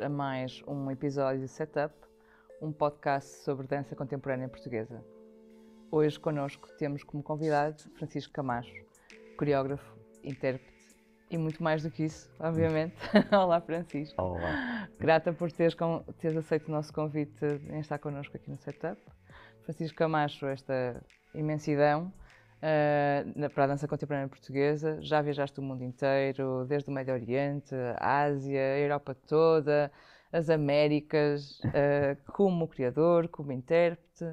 a mais um episódio de Setup, um podcast sobre dança contemporânea portuguesa. Hoje connosco temos como convidado Francisco Camacho, coreógrafo, intérprete e muito mais do que isso, obviamente. Olá, Francisco. Olá. Grata por teres, com, teres aceito o nosso convite em estar connosco aqui no Setup. Francisco Camacho, esta imensidão ah, para a dança contemporânea portuguesa. Já viajaste o mundo inteiro, desde o Médio Oriente, a Ásia, a Europa toda, as Américas, uh, como criador, como intérprete.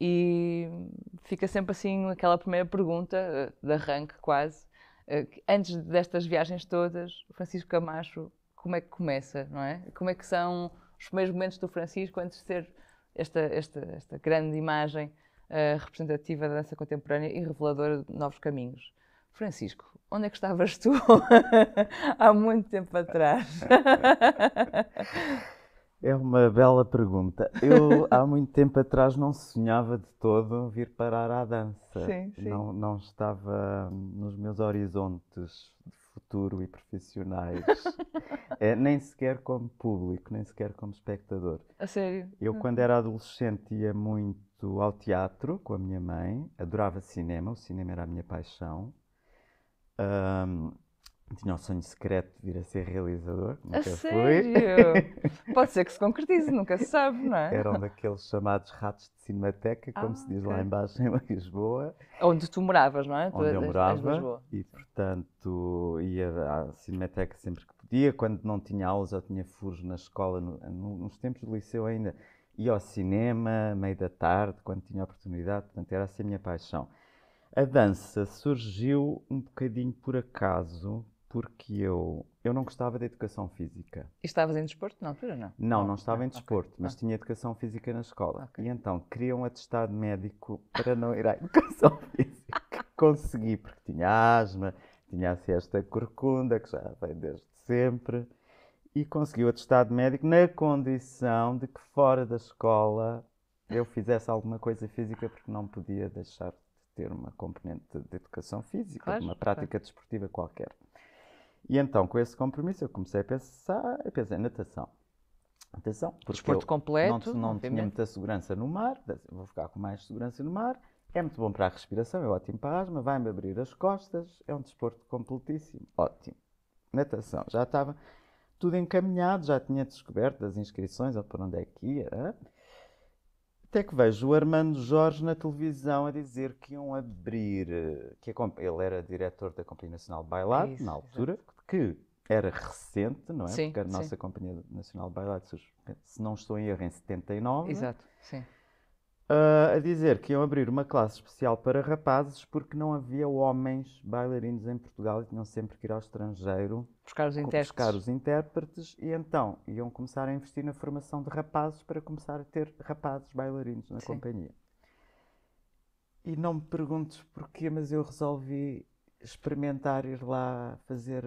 E fica sempre assim aquela primeira pergunta, ah, de arranque quase. antes destas viagens todas, Francisco Camacho, como é que começa, não é? Como é que são os primeiros momentos do Francisco antes de ser esta, esta, esta grande imagem eh, representativa da dança contemporânea e reveladora de novos caminhos. Francisco, onde é que estavas tu há muito tempo atrás? é uma bela pergunta. Eu há muito tempo atrás não sonhava de todo vir parar à dança. Sim, sim. Não, não estava nos meus horizontes de futuro e profissionais, é, nem sequer como público, nem sequer como espectador. A sério? Eu, quando era adolescente, ia muito ao teatro com a minha mãe, adorava cinema, o cinema era a minha paixão. Um, tinha o sonho secreto de vir a ser realizador. Nunca a fui. sério? Pode ser que se concretize, nunca se sabe, não é? Eram daqueles chamados ratos de cinemateca, como ah, se diz okay. lá embaixo em Lisboa. Onde tu moravas, não é? Onde tu, eu morava. E, portanto, ia à cinemateca sempre que podia. Quando não tinha aulas, eu tinha furos na escola, no, nos tempos do liceu ainda ia ao cinema, meio da tarde, quando tinha oportunidade, portanto, era assim a minha paixão. A dança surgiu um bocadinho por acaso, porque eu, eu não gostava da educação física. E estavas em desporto na altura, não? Não, não, não estava em desporto, okay. mas tinha educação física na escola. Okay. E então, queria um atestado médico para não ir à educação física. Consegui, porque tinha asma, tinha a siesta corcunda, que já vem desde sempre e conseguiu atestado médico na condição de que fora da escola eu fizesse alguma coisa física porque não podia deixar de ter uma componente de educação física, claro, uma prática claro. desportiva qualquer. E então, com esse compromisso, eu comecei a pensar, eu pensei natação. Natação, porque Desporto completo, não, não tinha muita segurança no mar, vou ficar com mais segurança no mar, é muito bom para a respiração, é ótimo para a asma, vai-me abrir as costas, é um desporto completíssimo, ótimo. Natação, já estava tudo encaminhado, já tinha descoberto as inscrições, ou por onde é que ia. Até que vejo o Armando Jorge na televisão a dizer que iam abrir. Eh, que a, ele era diretor da Companhia Nacional de Bailado, Isso, na altura, exatamente. que era recente, não é? Sim, Porque a nossa sim. Companhia Nacional de Bailado, se não estou em erro, em 79. É? Exato, sim. Uh, a dizer que iam abrir uma classe especial para rapazes porque não havia homens bailarinos em Portugal e tinham sempre que ir ao estrangeiro buscar os, intérpretes. buscar os intérpretes e então iam começar a investir na formação de rapazes para começar a ter rapazes bailarinos na Sim. companhia. E não me perguntes porquê, mas eu resolvi experimentar ir lá fazer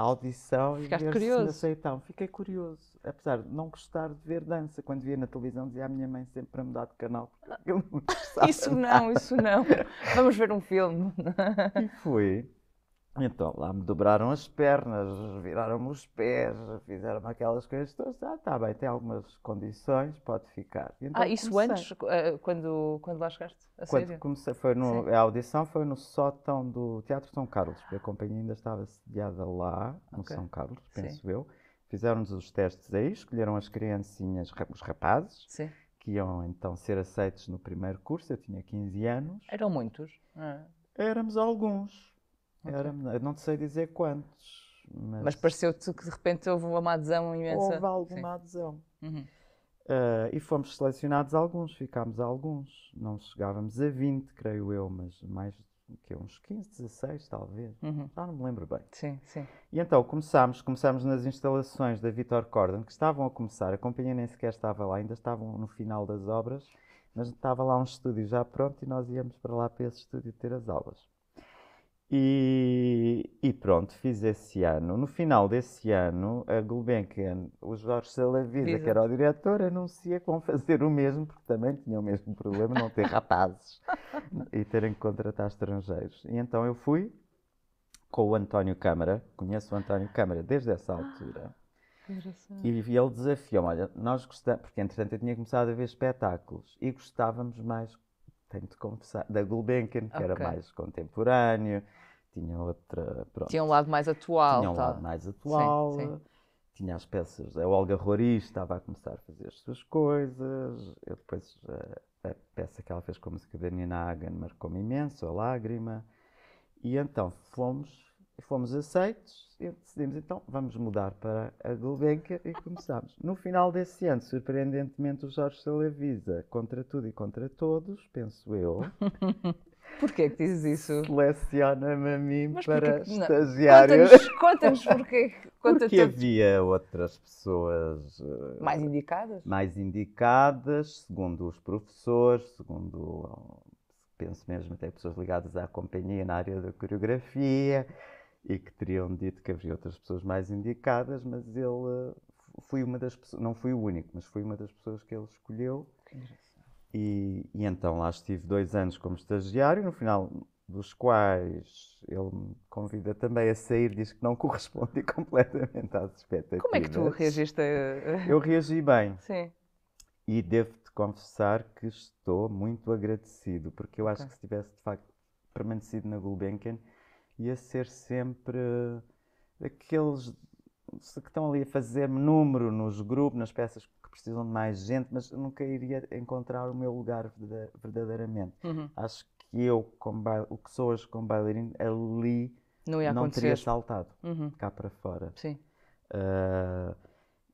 a audição Ficaste e ver curioso. se me aceitavam. Fiquei curioso, apesar de não gostar de ver dança. Quando via na televisão dizia à minha mãe sempre para mudar de canal. Não isso não, isso não. Vamos ver um filme. E fui. Então lá me dobraram as pernas, viraram-me os pés, fizeram aquelas coisas todas. Ah, tá bem, tem algumas condições, pode ficar. Então, ah, isso comecei. antes, eh, quando, quando lá chegaste? A quando sério? comecei, foi no, a audição foi no sótão do Teatro São Carlos, porque a companhia ainda estava sediada lá, no okay. São Carlos, penso Sim. eu. Fizeram-nos os testes aí, escolheram as criancinhas, os rapazes. Sim que iam então ser aceitos no primeiro curso. Eu tinha 15 anos. Eram muitos? Ah. Éramos alguns. Era, okay. não sei dizer quantos. Mas, mas pareceu-te que de repente houve uma adesão imensa? Houve alguma Sim. adesão. Uhum. Uh, e fomos selecionados alguns, ficámos alguns. Não chegávamos a 20, creio eu, mas mais que uns 15, 16 talvez. Uhum. Já não me lembro bem. Sim, sim. E então começámos, começámos nas instalações da Vitor Cordon, que estavam a começar. A companhia nem sequer estava lá, ainda estavam no final das obras, mas estava lá um estúdio já pronto e nós íamos para lá para esse estúdio ter as aulas. E, e, pronto, fiz esse ano. No final desse ano, a Gulbenkian, o Jorge Salavida, que era o diretor, anuncia com fazer o mesmo, porque também tinha o mesmo problema, não ter rapazes e terem que contratar estrangeiros. E então eu fui com o António Câmara, conheço o António Câmara desde essa altura. Ah, e, e ele desafiou-me, olha, nós gostamos, porque entretanto eu tinha começado a ver espetáculos e gostávamos mais tenho de confessar, da Gulbenkian, que okay. era mais contemporâneo, tinha outra. Pronto. Tinha um lado mais atual. Tinha um tá? lado mais atual. Sim, sim. Tinha as peças. A é Olga Roriz estava a começar a fazer as suas coisas. Eu depois. A, eh, a peça que ela fez com a música da Nina Hagen marcou-me imenso, a lágrima. E então fomos, fomos aceitos e decidimos então vamos mudar para a Gulbenkian e começámos. No final desse ano, surpreendentemente, o Jorge Salavisa, contra tudo e contra todos, penso eu, Porquê que dizes isso? Seleciona-me a mim Mas para porque... estagiário. Conta-nos conta porquê. Conta porque havia outras pessoas... Eh, mais indicadas? Mais indicadas, segundo os professores, segundo... Penso mesmo até pessoas ligadas à companhia na área da coreografia e que teriam dito que havia outras pessoas mais indicadas, mas ele... Eh, foi uma das pessoas, não fui o único, mas fui uma das pessoas que ele escolheu. Que e, e, então lá estive dois anos como estagiário, no final dos quais ele me convida também a sair, diz que não corresponde completamente às expectativas. Como é que tu reagiste? A... Eu reagi bem. Sim. E devo-te confessar que estou muito agradecido, porque eu acho okay. que se tivesse de facto permanecido na Gulbenkian, ia ser sempre aqueles que estão ali a fazer número nos grupos, nas peças que precisam de mais gente, mas nunca iria encontrar o meu lugar verdadeiramente. Uhum. Acho que eu, como o que sou hoje como bailarino, ali não, ia não teria saltado uhum. cá para fora. Sim. Uh,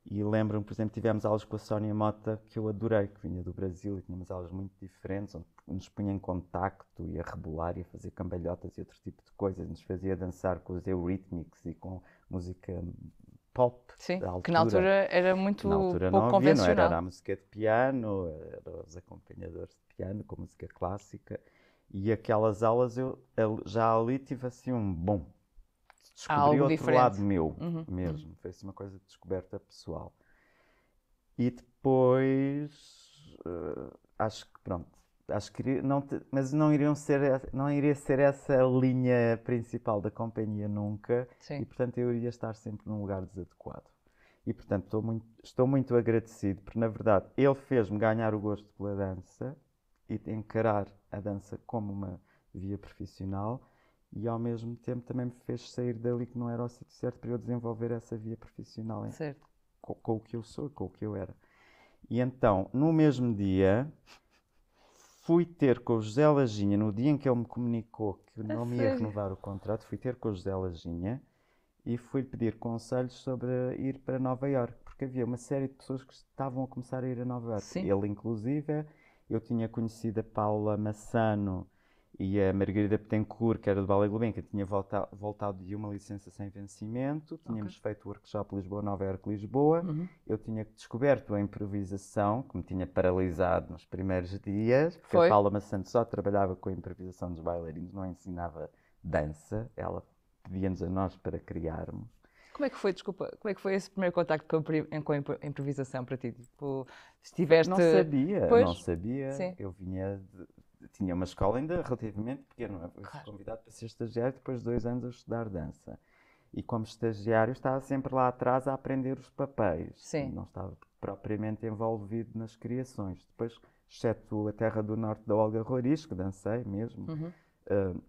e lembro-me, por exemplo, tivemos aulas com a Sónia Mota que eu adorei, que vinha do Brasil e tínhamos aulas muito diferentes, onde nos punha em contacto e a rebolar e a fazer cambalhotas e outro tipo de coisas, nos fazia dançar com os Eurythmics e com música pop. Sim, da altura. que na altura era muito na altura pouco não havia, Não era, era a música de piano, eram os acompanhadores de piano com música clássica. E aquelas aulas eu já ali tive assim um bom. Descobri Algo outro diferente. lado meu uhum. uhum. mesmo. Uhum. Foi assim uma coisa de descoberta pessoal. E depois uh, acho que pronto, acho que não mas não iriam ser não iria ser essa linha principal da companhia nunca Sim. e portanto eu iria estar sempre num lugar desadequado e portanto estou muito, estou muito agradecido porque na verdade ele fez-me ganhar o gosto pela dança e encarar a dança como uma via profissional e ao mesmo tempo também me fez sair dali que não era o sítio certo para eu desenvolver essa via profissional com, com o que eu sou com o que eu era e então no mesmo dia fui ter com o José Laginha, no dia em que ele me comunicou que não me ia renovar o contrato, fui ter com o José Laginha e fui pedir conselhos sobre ir para Nova York, porque havia uma série de pessoas que estavam a começar a ir a Nova York. Sim. Ele, inclusive, eu tinha conhecido a Paula Massano, e a Margarida Petencourt, que era do Ballet que tinha volta, voltado de uma licença sem vencimento. Tínhamos okay. feito o workshop Lisboa-Nova York-Lisboa. Uhum. Eu tinha descoberto a improvisação, que me tinha paralisado nos primeiros dias, porque Foi. a Paula Maçante só trabalhava com a improvisação dos bailarinos, não ensinava dança. Ela pedia-nos a nós para criarmos. Como é que foi, desculpa, como é que foi esse primeiro contacto com, com a improvisação para ti? Tipo, estiveste... Não sabia, pois? não sabia. Sim. Eu vinha de, tinha uma escola ainda relativamente pequena, é? eu claro. convidado para ser estagiário depois de dois anos a estudar dança. E como estagiário estava sempre lá atrás a aprender os papéis. Sim. Não estava propriamente envolvido nas criações. Depois, exceto a Terra do Norte da Olga Roriz, que dancei mesmo, uhum. uh,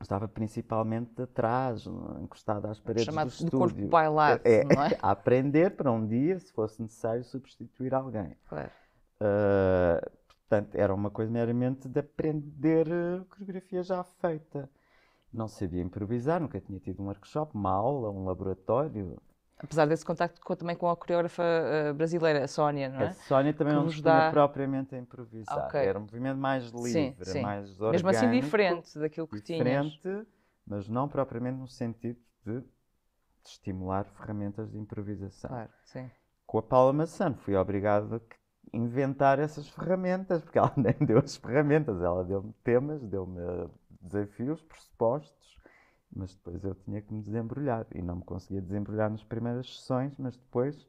estava principalmente atrás, encostado às paredes Chamado do estúdio. Chamado de corpo bailado, é, não é? A aprender para um dia, se fosse necessário, substituir alguém. Claro. Uh, Portanto, era uma coisa meramente de aprender eh, coreografia já feita. Não sabia improvisar, nunca tinha tido um workshop, uma aula, um laboratório. Apesar desse contacto com, também com a coreógrafa eh, brasileira, a Sónia, não é? A Sónia também que não nos dá... propriamente a improvisar. Okay. Era um movimento mais livre, sim, sim. mais orgânico. Mesmo assim diferente daquilo que diferente, Diferente, mas não propriamente no sentido de, de estimular ferramentas de improvisação. Claro, sim. Com a Paula Massano fui obrigado a que inventar essas ferramentas, porque ela nem deu as ferramentas, ela deu-me temas, deu-me desafios, pressupostos, mas depois eu tinha que me desembrulhar e não me conseguia desembrulhar nas primeiras sessões, mas depois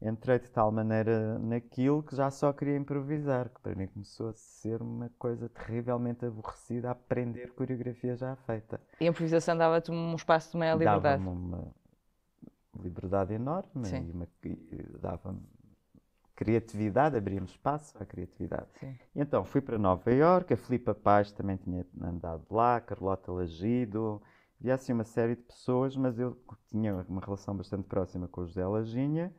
entrei de tal maneira naquilo que já só queria improvisar, que para mim começou a ser uma coisa terrivelmente aborrecida, aprender coreografia já feita. E a improvisação dava-te um espaço de maior liberdade? Dava-me uma liberdade enorme Sim. e, e dava-me criatividade, abríamos espaço à criatividade. Sim. Então fui para Nova Iorque, a Filipa Paz também tinha andado lá, Carlota Lagido, e assim uma série de pessoas, mas eu tinha uma relação bastante próxima com o José Laginha,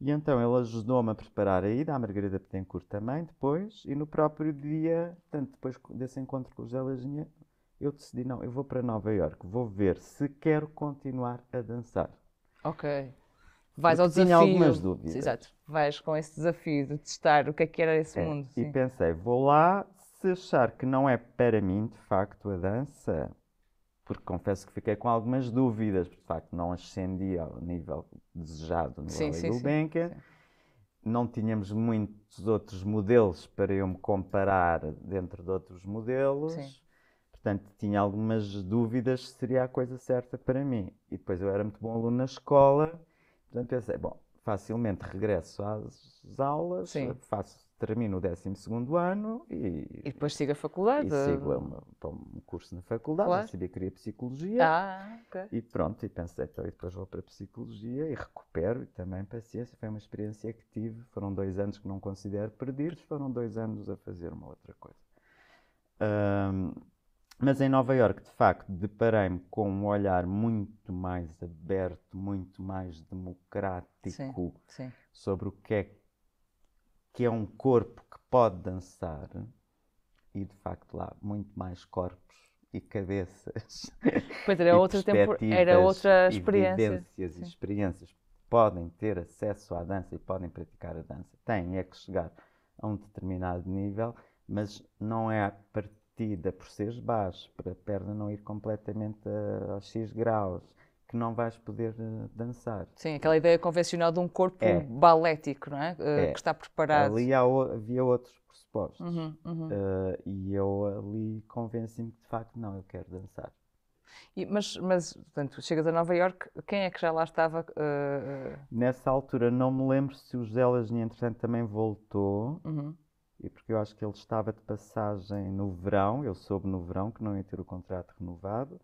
e então ele ajudou-me a preparar a ida, a Margarida Petencourt também, depois, e no próprio dia, portanto, depois desse encontro com o José Laginha, eu decidi, não, eu vou para Nova Iorque, vou ver se quero continuar a dançar. Ok. Vais ao desafio. Tinha algumas dúvidas. Exato. Vais com esse desafio de testar o que é que era esse é, mundo. E pensei, vou lá, se achar que não é para mim, de facto, a dança, porque confesso que fiquei com algumas dúvidas, de facto não ascendi ao nível desejado no sim, do Benken. Não tínhamos muitos outros modelos para eu me comparar dentro de outros modelos. Sim. Portanto, tinha algumas dúvidas se seria a coisa certa para mim. E depois eu era muito bom aluno na escola Portanto, pensei, bom, facilmente regresso às aulas, Sim. faço, termino o 12 ano e. E depois sigo a faculdade? E sigo uma, para um curso na faculdade, claro. decidi que queria Psicologia. Ah, ok. E pronto, e pensei, então, e depois vou para a Psicologia e recupero e também paciência. Foi uma experiência que tive, foram dois anos que não considero perdidos, foram dois anos a fazer uma outra coisa. Um, mas em Nova Iorque, de facto, deparei-me com um olhar muito mais aberto, muito mais democrático sim, sim. sobre o que é que é um corpo que pode dançar. E de facto lá muito mais corpos e cabeças. Pois era outra era outra experiência. e experiências podem ter acesso à dança e podem praticar a dança. Têm é que chegar a um determinado nível, mas não é a partir tida por seres baixos para a perna não ir completamente aos X graus, que não vais poder eh, dançar. Sim, aquela ideia convencional de um corpo é. balético, não é? Eh, é? Que está preparado. Ali há, havia outros pressupostos. Uhum, uhum. Uh, e eu ali convenci-me que, de facto, não, eu quero dançar. E, mas, mas, portanto, chegas a Nova York, quem é que já lá estava? Uh... Nessa altura, não me lembro se o Zelas, entretanto, também voltou. Uhum e porque eu acho que ele estava de passagem no verão, eu soube no verão que não ia ter o contrato renovado.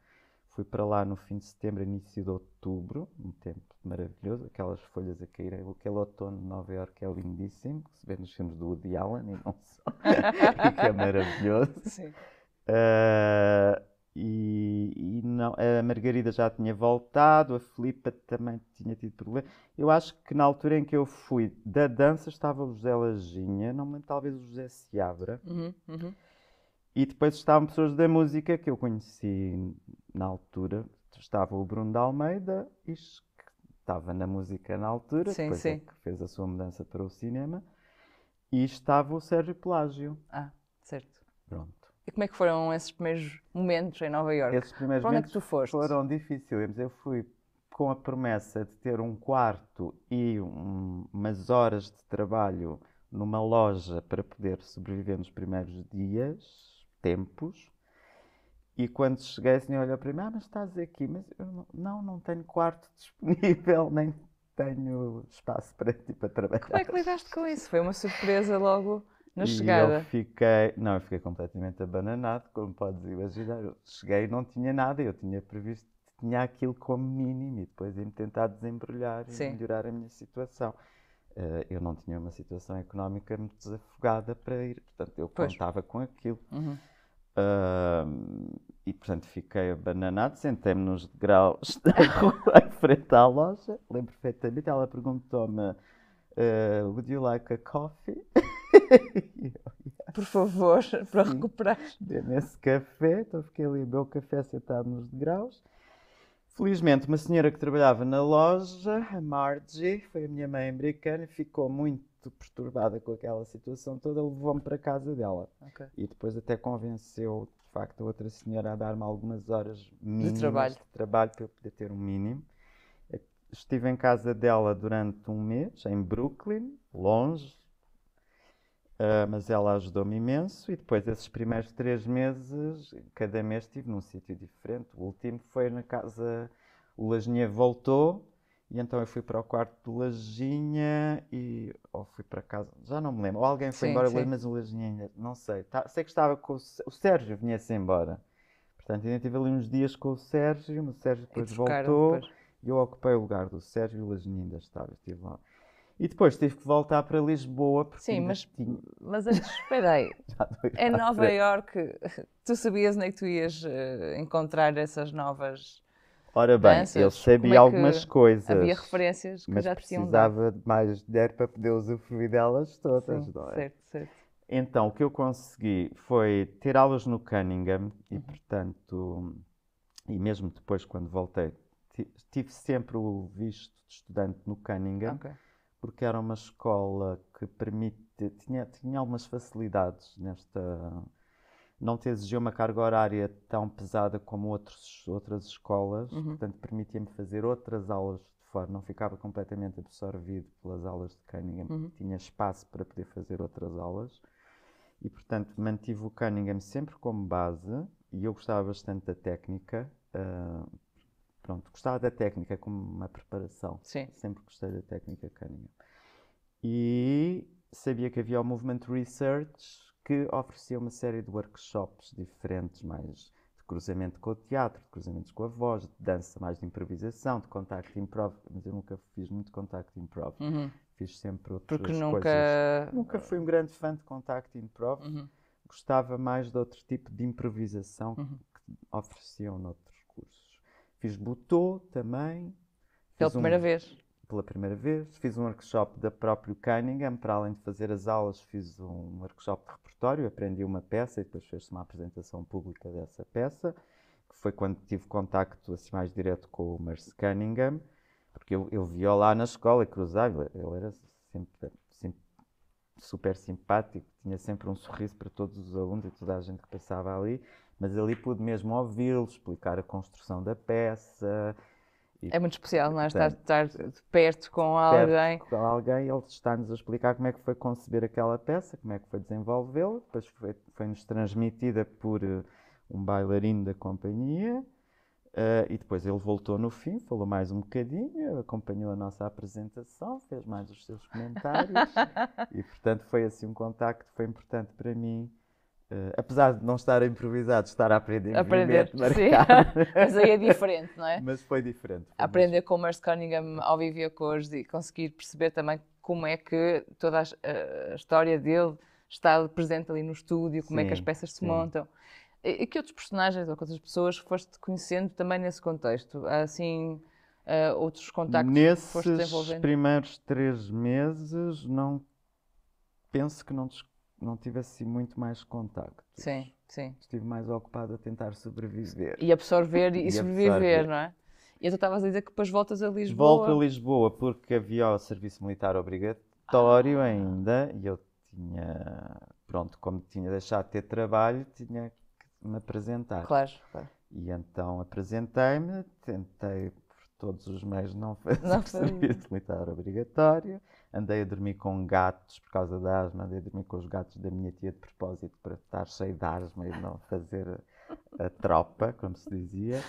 Fui para lá no fim de setembro, início de outubro, um tempo maravilhoso, aquelas folhas a cair, aquele outono de Nova Iorque é lindíssimo, que se vê nos filmes do Woody Allen e não só, que é maravilhoso. Sim. Uh, e, e, não, a Margarida já tinha voltado, a Filipa também tinha tido problema. Eu acho que na altura em que eu fui da dança estava o José Laginha, não me talvez o José Seabra. Uhum, uhum. E depois estavam pessoas da música que eu conheci na altura. Estava o Bruno da Almeida, que estava na música na altura, sim, depois é sim. É que fez a sua mudança para o cinema. E estava o Sérgio Pelágio. Ah, certo. Pronto. E como é que foram esses primeiros momentos em Nova Iorque? Esses primeiros onde momentos é que tu foste? foram difíceis. Eu fui com a promessa de ter um quarto e um, umas horas de trabalho numa loja para poder sobreviver nos primeiros dias, tempos. E quando cheguei, assim, senhora olhou para mim: Ah, mas estás aqui? Mas eu não, não, não tenho quarto disponível, nem tenho espaço para ti tipo, para trabalhar. Como é que lidaste com isso? Foi uma surpresa logo. Na e chegada. Eu fiquei, não, eu fiquei completamente abananado, como podes imaginar. Eu cheguei e não tinha nada, eu tinha previsto, tinha aquilo como mínimo e depois ia-me tentar desembrulhar e melhorar a minha situação. Uh, eu não tinha uma situação económica muito desafogada para ir, portanto, eu pois. contava com aquilo. Uhum. Uh, e portanto fiquei abananado, sentei-me nos degraus da rua em frente à loja, lembro perfeitamente, ela perguntou-me uh, Would you like a coffee? Por favor, para Sim. recuperar. Dê-me café, então fiquei ali, meu café sentado nos degraus. Felizmente, uma senhora que trabalhava na loja, a Margie, foi a minha mãe americana, ficou muito perturbada com aquela situação toda, levou-me para a casa dela. Okay. E depois até convenceu, de facto, a outra senhora a dar-me algumas horas mínimas de trabalho. de trabalho para eu poder ter um mínimo. Estive em casa dela durante um mês, em Brooklyn, longe, ah, mas ela ajudou-me imenso e depois esses primeiros três meses, cada mês estive num sítio diferente. O último foi na casa, o Lajinha voltou e então eu fui para o quarto do Lajinha e ou fui para casa, já não me lembro, ou alguém foi sim, embora, sim. mas o Lajinha não sei. Tá, sei que estava com o, o Sérgio, vinha-se embora. Portanto, ainda tive ali uns dias com o Sérgio, mas o Sérgio depois voltou depois. e eu ocupei o lugar do Sérgio e o Lajinha ainda estava, estive lá. E depois tive que voltar para Lisboa porque Sim, mas, tinha... mas antes, espera em é Nova Iorque, tu sabias onde é que tu ias uh, encontrar essas novas Ora bem, danças? eu é sabia é algumas coisas. Havia referências que mas já tinham precisava de mais dinheiro para poder usufruir delas todas, Sim, não é? Certo, certo. Então, o que eu consegui foi ter aulas no Cunningham e, uhum. portanto, e mesmo depois quando voltei, tive sempre o visto de estudante no Cunningham. Okay porque era uma escola que permite, tinha, tinha algumas facilidades nesta. Não te exigia uma carga horária tão pesada como outros, outras escolas, uhum. portanto permitia-me fazer outras aulas de fora, não ficava completamente absorvido pelas aulas de Cunningham, uhum. tinha espaço para poder fazer outras aulas. E portanto mantive o Cunningham sempre como base e eu gostava bastante da técnica, uh, Pronto, gostava da técnica como uma preparação. Sim. Sempre gostei da técnica Cunningham. E sabia que havia o Movement Research que oferecia uma série de workshops diferentes, mais de cruzamento com o teatro, de cruzamentos com a voz, de dança mais de improvisação, de contacto improv, mas eu nunca fiz muito contacto improv. Uhum. Fiz sempre outras Porque nunca... coisas. Nunca fui um grande fã de contacto improv. Uhum. Gostava mais de outro tipo de improvisação uhum. que ofereciam noutro Fiz butô também. Pela primeira vez? Pela primeira vez. Fiz um workshop da próprio Cunningham. Para além de fazer as aulas, fiz um workshop de repertório. Aprendi uma peça e depois fez-se uma apresentação pública dessa peça. Que foi quando tive contacto assim, mais direto com o Merce Cunningham. Porque eu, eu vi-o lá na escola e cruzava. Ele era sempre, sempre super simpático. Tinha sempre um sorriso para todos os alunos e toda a gente que passava ali mas ali pude mesmo ouvi-lo, explicar a construção da peça. E, é muito especial, não é? Estar, estar perto com perto alguém. Com alguém, ele está-nos a explicar como é que foi conceber aquela peça, como é que foi desenvolvê-la, depois foi-nos foi transmitida por eh, um bailarino da companhia. Uh, e depois ele voltou no fim, falou mais um bocadinho, acompanhou a nossa apresentação, fez mais os seus comentários. e portanto foi assim um contacto foi importante para mim Uh, apesar de não estar improvisado, estar a aprender, aprender marcado. mas aí é diferente, não é? Mas foi diferente. Foi aprender mesmo. com o Merce Cunningham ao vivo e a e conseguir perceber também como é que toda a, eh, a história dele está presente ali no estúdio, como sim, é que as peças se sim. montam. E, e que outros personagens ou que outras pessoas foste conhecendo também nesse contexto? Há, assim, uh, outros contactos Nesses que foste desenvolvendo? Nesses primeiros três meses, não penso que não descobri não tive assim muito mais contacto. Sim, sim. Estive mais ocupado a tentar sobreviver. E absorver e, e sobreviver, absorver. não é? E tu então estavas a dizer que depois voltas a Lisboa. Volto a Lisboa porque havia o serviço militar obrigatório ah. ainda e eu tinha, pronto, como tinha deixado de ter trabalho, tinha que me apresentar. Claro, claro. E então apresentei-me, tentei por todos os meios não fazer não serviço militar obrigatório. Andei a dormir com gatos por causa da asma, andei a dormir com os gatos da minha tia de propósito para estar cheio de asma e não fazer a, tropa, como se dizia.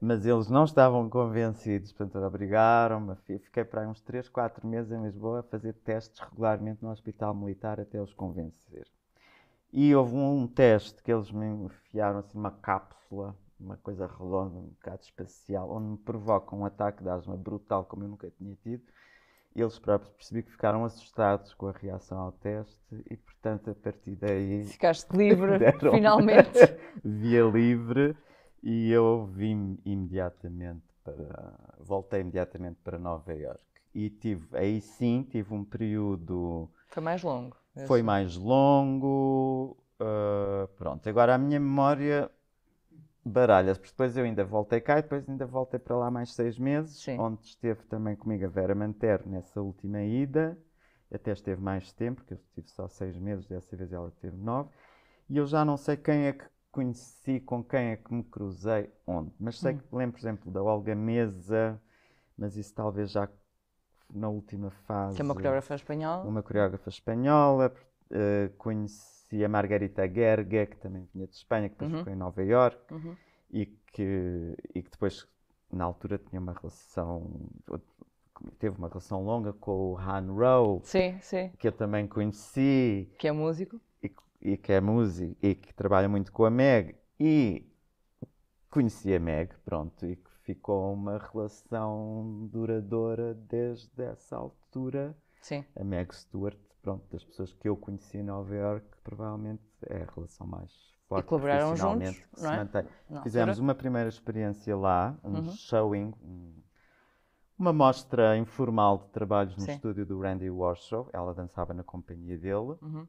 Mas eles não estavam convencidos, portanto, obrigaram-me. Fiquei para aí uns 3, 4 meses em Lisboa a fazer testes regularmente no Hospital Militar até os convencer. E houve um teste que eles me enfiaram assim uma cápsula, uma coisa redonda, um bocado espacial, onde me provoca um ataque de asma brutal como eu nunca tinha tido eles próprios percebi que ficaram assustados com a reação ao teste e, portanto, a partir daí. Ficaste livre, finalmente. via livre e eu vim imediatamente para. Voltei imediatamente para Nova Iorque e tive, aí sim, tive um período. Foi mais longo. Foi mais longo. Uh, pronto, agora a minha memória Baralhas, porque depois eu ainda voltei cá e depois ainda voltei para lá mais seis meses, Sim. onde esteve também comigo a Vera Manter nessa última ida, até esteve mais tempo, porque eu estive só seis meses, dessa vez ela teve nove, e eu já não sei quem é que conheci, com quem é que me cruzei, onde, mas sei hum. que lembro, por exemplo, da Olga Mesa, mas isso talvez já na última fase. Que é uma coreógrafa espanhola. Uma coreógrafa espanhola, uh, conheci e a Margarita Guerga, que também vinha de Espanha, que depois uhum. ficou em Nova Iorque uhum. e, que, e que depois, na altura, tinha uma relação, teve uma relação longa com o Han Rowe, sim, sim. que eu também conheci. Que é músico. E, e que é músico e que trabalha muito com a Meg. E conheci a Meg, pronto, e que ficou uma relação duradoura desde essa altura. Sim. A Meg Stewart pronto, das pessoas que eu conheci em Nova York, provavelmente é a relação mais forte. E colaboraram juntos, que não é? Mantém. Não, Fizemos será? uma primeira experiência lá, um uhum. showing, um, uma mostra informal de trabalhos no Sim. estúdio do Randy Warshaw. Ela dançava na companhia dele uhum.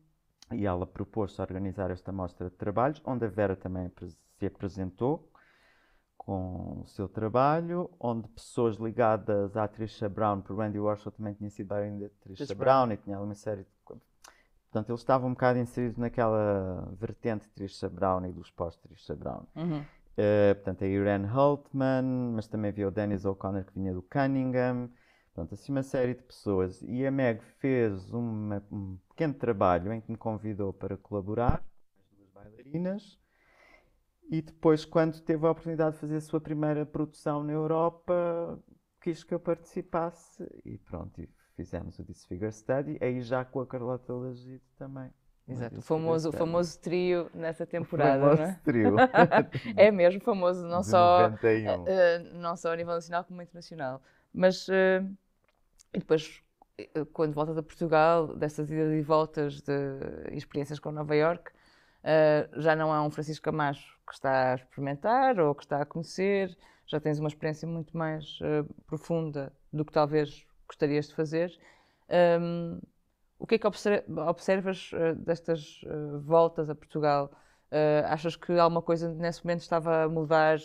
e ela propôs-se organizar esta mostra de trabalhos, onde a Vera também se apresentou com o seu trabalho, onde pessoas ligadas à Trisha Brown, por Randy Warshaw também tinha sido bailarina da Trisha, Brown, Brown, e tinha uma série de... Portanto, eles estavam um bocado inseridos naquela vertente de Trisha Brown e dos pós-Trisha Brown. Uhum. Uh, portanto, a Irene Holtman, mas também havia o Dennis O'Connor que vinha do Cunningham. Portanto, assim uma série de pessoas. E a Meg fez uma, um pequeno trabalho em que me convidou para colaborar, as duas bailarinas. E depois, quando teve a oportunidade de fazer a sua primeira produção na Europa, quis que eu participasse e pronto, fizemos o This Figure Study, aí já com a Carlota Lagido também. Exato, o famoso, o famoso trio nessa temporada, o famoso não é? trio. é mesmo famoso, não só, eh, eh, não só a nível nacional como internacional. Mas eh, e depois, quando voltas a Portugal, dessas idas e voltas de experiências com Nova York, Uh, já não há um Francisco Camacho que está a experimentar ou que está a conhecer, já tens uma experiência muito mais uh, profunda do que talvez gostarias de fazer. Um, o que é que observas uh, destas voltas a Portugal? achas que alguma coisa nesse momento estava a mudar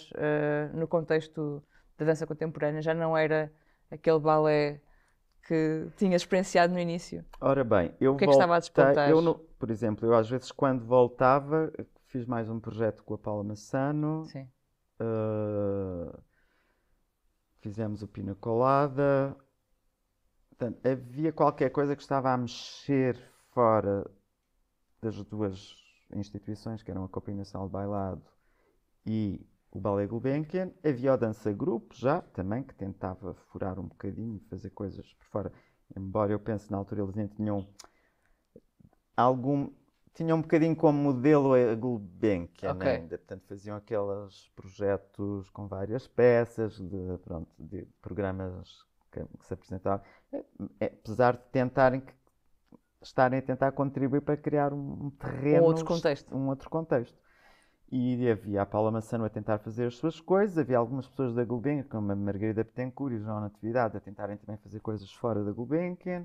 no contexto da dança contemporânea? Já não era aquele balé que tinha experienciado no início? Ora bem, eu o que é que estava a despontar? Eu, por exemplo, eu às vezes quando voltava, fiz mais um projeto com a Paula Massano. Sim. Uh, fizemos o Pina Colada. Portanto, havia qualquer coisa que estava a mexer fora das duas instituições, que eram a Copina Sal Bailado e o Ballet Gulbenkian. Havia o Dança Grupo, já, também, que tentava furar um bocadinho, fazer coisas por fora. Embora eu pense, na altura eles nem tinham algum... Tinham um bocadinho como modelo a Gulbenkian okay. ainda. Portanto, faziam aqueles projetos com várias peças, de, pronto, de programas que, que se apresentavam. É, é, apesar de tentarem que estarem a tentar contribuir para criar um terreno. Um outro contexto. Um outro contexto e havia a Paula Massano a tentar fazer as suas coisas, havia algumas pessoas da Gulbenkian, como a Margarida Betancourt e o João Natividade, a tentarem também fazer coisas fora da Gulbenkian,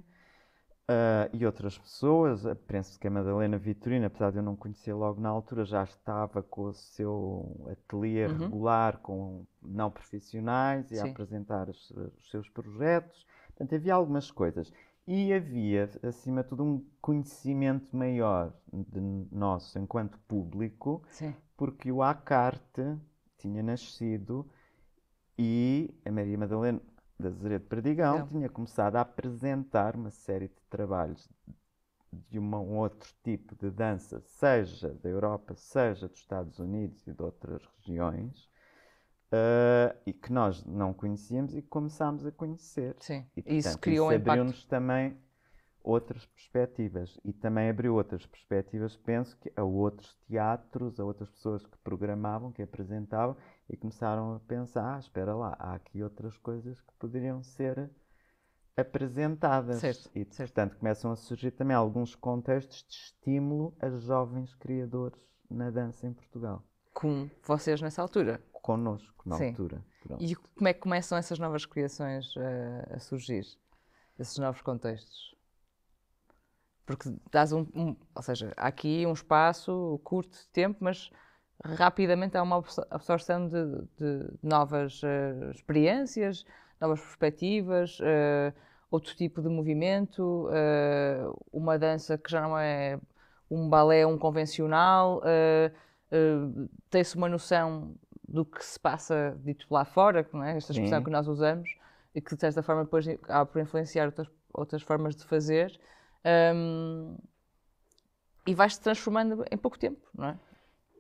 uh, e outras pessoas, penso que a Madalena Vitorino, apesar de eu não conhecer logo na altura, já estava com o seu ateliê uhum. regular, com não profissionais, e Sim. a apresentar os, os seus projetos, portanto havia algumas coisas. E havia, acima de tudo, um conhecimento maior de nosso enquanto público, Sim. porque o Acarte tinha nascido e a Maria Madalena da Zeredo Perdigão Não. tinha começado a apresentar uma série de trabalhos de uma, um outro tipo de dança, seja da Europa, seja dos Estados Unidos e de outras regiões, Uh, e que nós não conhecíamos e começámos a conhecer. Sim, e, portanto, isso criou isso abriu-nos também outras perspectivas e também abriu outras perspectivas, penso que a outros teatros, a outras pessoas que programavam, que apresentavam e começaram a pensar, ah, espera lá, há aqui outras coisas que poderiam ser apresentadas certo, e certo. portanto começam a surgir também alguns contextos de estímulo a jovens criadores na dança em Portugal. Com vocês nessa altura? connosco na Sim. altura. Pronto. E como é que começam essas novas criações a, eh, a surgir? Esses novos contextos? Porque dás um, um, Ou seja, há aqui um espaço curto de tempo, mas rapidamente há uma absorção de, de novas uh, experiências, novas perspectivas, uh, outro tipo de movimento, uh, uma dança que já não é um balé, um convencional. Tem-se uma noção do que se passa dito lá fora, não é? esta expressão Sim. que nós usamos, e que de certa forma depois há por influenciar outras, outras formas de fazer, um, e vai-se transformando em pouco tempo, não é?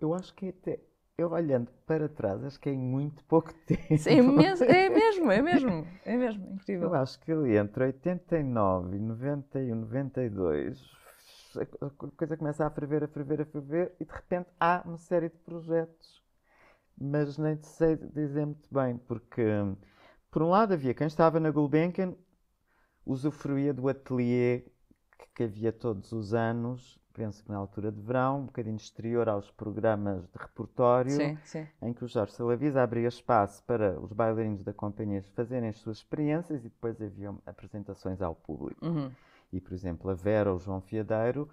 Eu acho que até, eu olhando para trás, acho que é em muito pouco tempo. Sim, é, é, mesmo, é mesmo, é mesmo, é mesmo, incrível. Eu acho que ali entre 89 e 91, 92, a coisa começa a ferver, a ferver, a ferver, e de repente há uma série de projetos mas nem sei dizer muito bem, porque, por um lado, havia quem estava na Gulbenkian, usufruía do ateliê que havia todos os anos, penso que na altura de verão, um bocadinho exterior aos programas de repertório, sim, sim. em que o Jorge Salavisa abria espaço para os bailarinos da companhia fazerem as suas experiências e depois haviam apresentações ao público. Uhum. E, por exemplo, a Vera ou o João Fiadeiro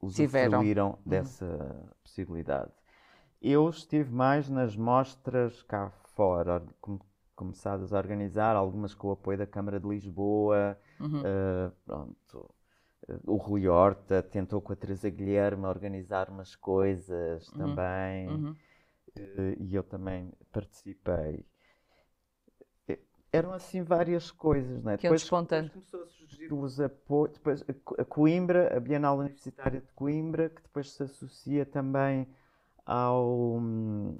usufruíram Tiveram. Uhum. dessa uhum. possibilidade. Eu estive mais nas mostras cá fora, com, começadas a organizar, algumas com o apoio da Câmara de Lisboa, uhum. uh, pronto. Eh, o Rui Horta tentou com a Teresa Guilherme organizar umas coisas uhum. também, uhum. Uh, e eu também participei eram assim várias coisas, não é? Que depois, depois começou a surgir os apoios, depois a Coimbra, a Bienal Universitária de Coimbra, que depois se associa também ao,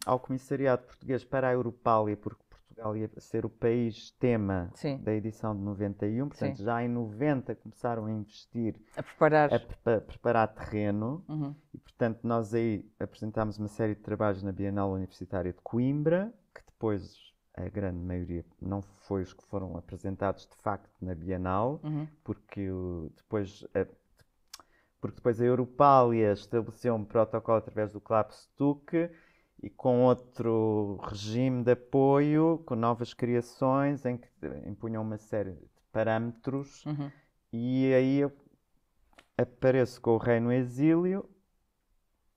ao Comissariado Português para a Europália, porque Portugal ia ser o país tema Sim. da edição de 91, portanto Sim. já em 90 começaram a investir, a preparar, a, preparar terreno uhum. e portanto nós aí apresentámos uma série de trabalhos na Bienal Universitária de Coimbra, que depois a grande maioria não foi os que foram apresentados de facto na Bienal, uhum. porque depois porque depois a Europália estabeleceu um protocolo através do Klapstuck e com outro regime de apoio, com novas criações, em que impunham uma série de parâmetros, uhum. e aí eu apareço com o Rei no Exílio,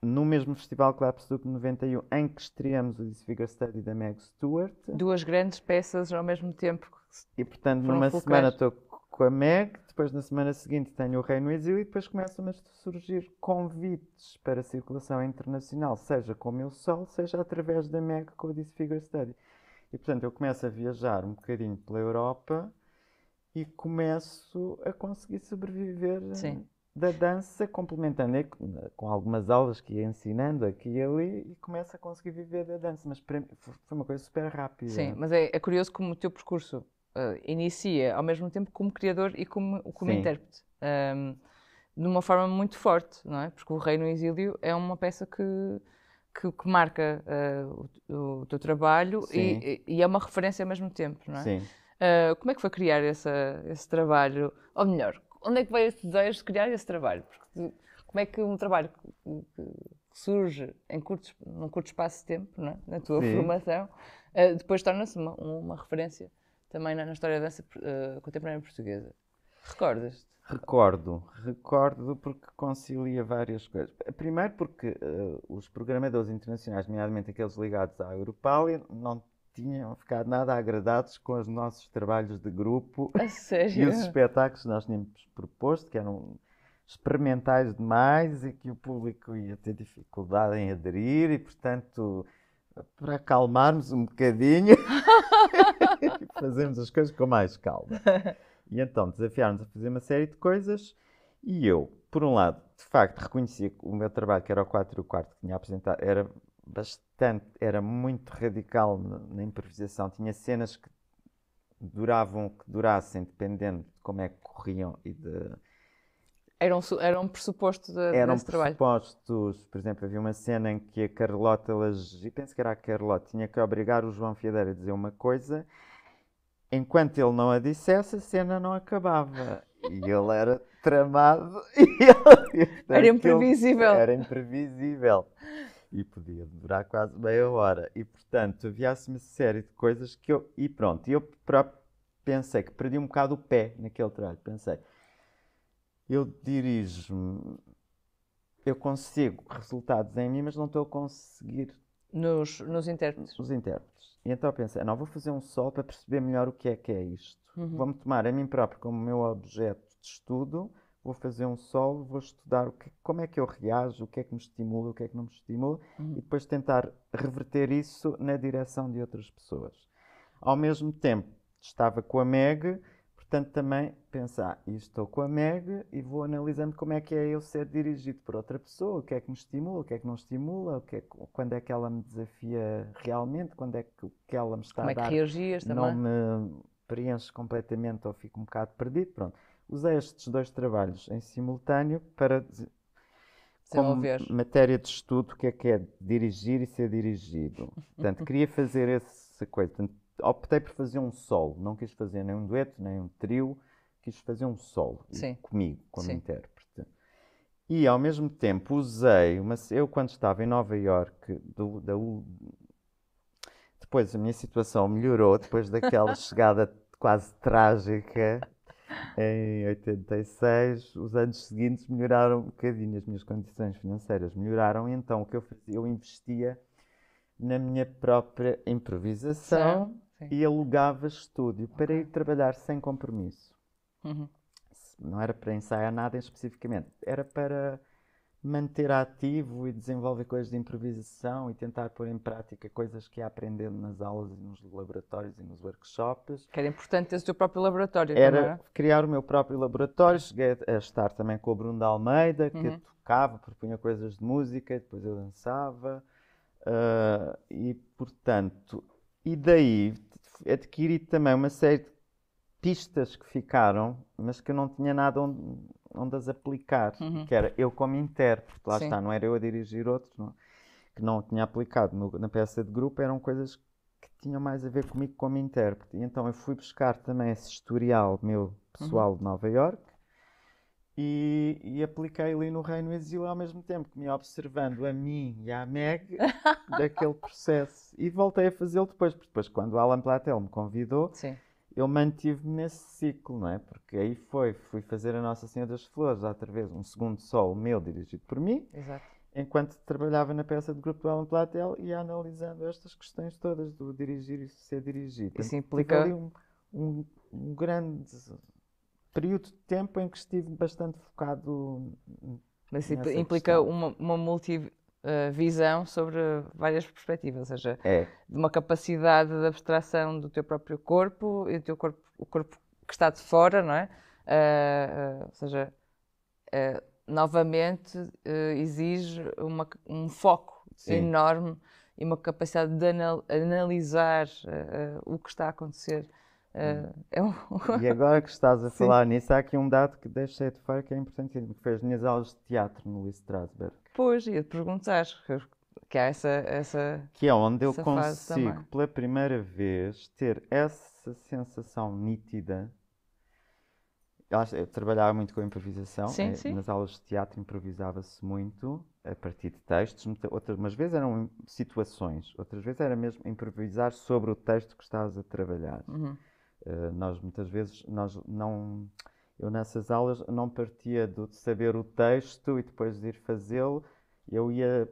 no mesmo festival Clapstuck 91, em que estreamos o This Figure Study da Meg Stewart. Duas grandes peças ao mesmo tempo. E, portanto, numa semana estou com a Meg, depois na semana seguinte tenho o Rei no Exílio e depois começam a surgir convites para circulação internacional, seja com o meu sol, seja através da Meg com o Disfigure Study. E portanto eu começo a viajar um bocadinho pela Europa e começo a conseguir sobreviver Sim. da dança, complementando com algumas aulas que ia ensinando aqui e ali, e começo a conseguir viver da dança. Mas para mim, foi uma coisa super rápida. Sim, mas é, é curioso como o teu percurso uh, inicia ao mesmo tempo como criador e como, como intérprete. Um, de uma forma muito forte, não é? Porque o Rei no Exílio é uma peça que, que, que marca uh, o, o, teu trabalho e, e, é uma referência ao mesmo tempo, não é? Sim. Uh, como é que foi criar essa, esse trabalho? Ou melhor, onde é que veio esse desejo de criar esse trabalho? Porque como é que um trabalho que, surge em curto, num curto espaço de tempo, é? na tua Sim. formação, uh, depois torna-se uma, uma referência também na, na história da dança uh, contemporânea portuguesa. Recordas-te? Recordo, recordo porque concilia várias coisas. Primeiro porque uh, os programadores internacionais, nomeadamente aqueles ligados à Europália, não tinham ficado nada agradados com os nossos trabalhos de grupo e os espetáculos que nós tínhamos proposto, que eram experimentais demais e que o público ia ter dificuldade em aderir e, portanto, para acalmarmos um bocadinho e fazermos as coisas com mais calma. E então desafiaram-nos a fazer uma série de coisas e eu, por um lado, de facto reconhecia que o meu trabalho, que era o 4 e o quarto que tinha apresentado, era bastante, era muito radical na improvisação. Tinha cenas que duravam, que durassem, dependendo de como é que corriam e de eram um, um pressuposto de, Eram desse trabalho. Eram pressupostos. Por exemplo, havia uma cena em que a Carlota, elas, e penso que era a Carlota, tinha que obrigar o João Fiadeira a dizer uma coisa. Enquanto ele não a dissesse, a cena não acabava. E ele era tramado. Ele, era imprevisível. Era imprevisível. E podia durar quase meia hora. E, portanto, havia-se uma série de coisas que eu... E pronto, eu próprio pensei que perdi um bocado o pé naquele trabalho. Pensei, eu dirijo-me, eu consigo resultados em mim, mas não estou a conseguir nos, nos intérpretes. nos intérpretes. E então eu pensei, ah, não, vou fazer um sol para perceber melhor o que é que é isto. Uhum. Vou-me tomar a mim próprio como meu objeto de estudo, vou fazer um solo, vou estudar o que, como é que eu reajo, o que é que me estimula, o que é que não me estimula, uhum. e depois tentar reverter isso na direção de outras pessoas. Ao mesmo tempo, estava com a Meg Portanto, também pensar, estou com a Meg e vou analisando como é que é eu ser dirigido por outra pessoa, o que é que me estimula, o que é que não estimula, o que é, quando é que ela me desafia realmente, quando é que, que ela me está como é a dar. Como é que reagias também? Não me preenche completamente ou fico um bocado perdido. Pronto. Usei estes dois trabalhos em simultâneo para como matéria de estudo o que é que é dirigir e ser dirigido. Portanto, queria fazer essa coisa. Portanto, optei por fazer um solo, não quis fazer nem um dueto, nem um trio, quis fazer um solo Sim. comigo, como Sim. intérprete. E ao mesmo tempo usei, mas eu quando estava em Nova Iorque, do, da, depois a minha situação melhorou, depois daquela chegada quase trágica em 86, os anos seguintes melhoraram um bocadinho, as minhas condições financeiras melhoraram, então o que eu fazia, eu investia na minha própria improvisação, Sim okay. e alugava estúdio okay. para ir trabalhar sem compromisso. Uhum. Não era para ensaiar nada especificamente, era para manter ativo e desenvolver coisas de improvisação e tentar pôr em prática coisas que ia aprendendo nas aulas e nos laboratórios e nos workshops. Que era importante ter o teu próprio laboratório, era, era? criar o meu próprio laboratório, cheguei a estar também com o Bruno da Almeida, que uhum. tocava, propunha coisas de música, depois eu dançava. Uh, e portanto, e daí adquiri também uma série de pistas que ficaram, mas que eu não tinha nada onde, onde as aplicar, uhum. que era eu como intérprete, lá Sim. está, não era eu a dirigir outros, não, que não tinha aplicado no, na peça de grupo, eram coisas que tinham mais a ver comigo como intérprete. E então eu fui buscar também esse historial meu uhum. pessoal uhum. de Nova York e, e, apliquei ali no Reino Exílio ao mesmo tempo que me observando a mim e à Meg daquele processo. E voltei a fazê-lo depois, porque depois, quando o Alan Platel me convidou, Sim. eu mantive-me nesse ciclo, não é? Porque aí foi, fui fazer a Nossa Senhora das Flores, através vez, um segundo sol meu dirigido por mim, Exato. enquanto trabalhava na peça de grupo do Alan Platel e analisando estas questões todas do dirigir e ser dirigido. Isso implica. Um, um, um grande período de tempo em que estive bastante focado. Mas isso implica uma, uma multivisão sobre várias perspectivas, ou seja, é. de uma capacidade de abstração do teu próprio corpo e do teu corpo, o corpo que está de fora, não é? Uh, uh, ou seja, uh, novamente exige uma, um foco Sim. enorme e uma capacidade de anal analisar o que está a acontecer. Uh, é um... e agora que estás a falar Sim. nisso, há aqui um dado que deixei de fora que é importantíssimo, que fez minhas aulas de teatro no Luís Strasberg. Pois, ia-te perguntar, que há essa, essa Que é onde eu consigo, pela primeira vez, ter essa sensação nítida. Eu trabalhava muito com improvisação, sim, eh, sim. nas aulas de teatro improvisava-se muito a partir de textos, outras umas vezes eram situações, outras vezes era mesmo improvisar sobre o texto que estavas a trabalhar. Uhum. Eh, nós muitas vezes nós não eu nessas aulas não partia do de saber o texto e depois de ir fazê-lo, eu ia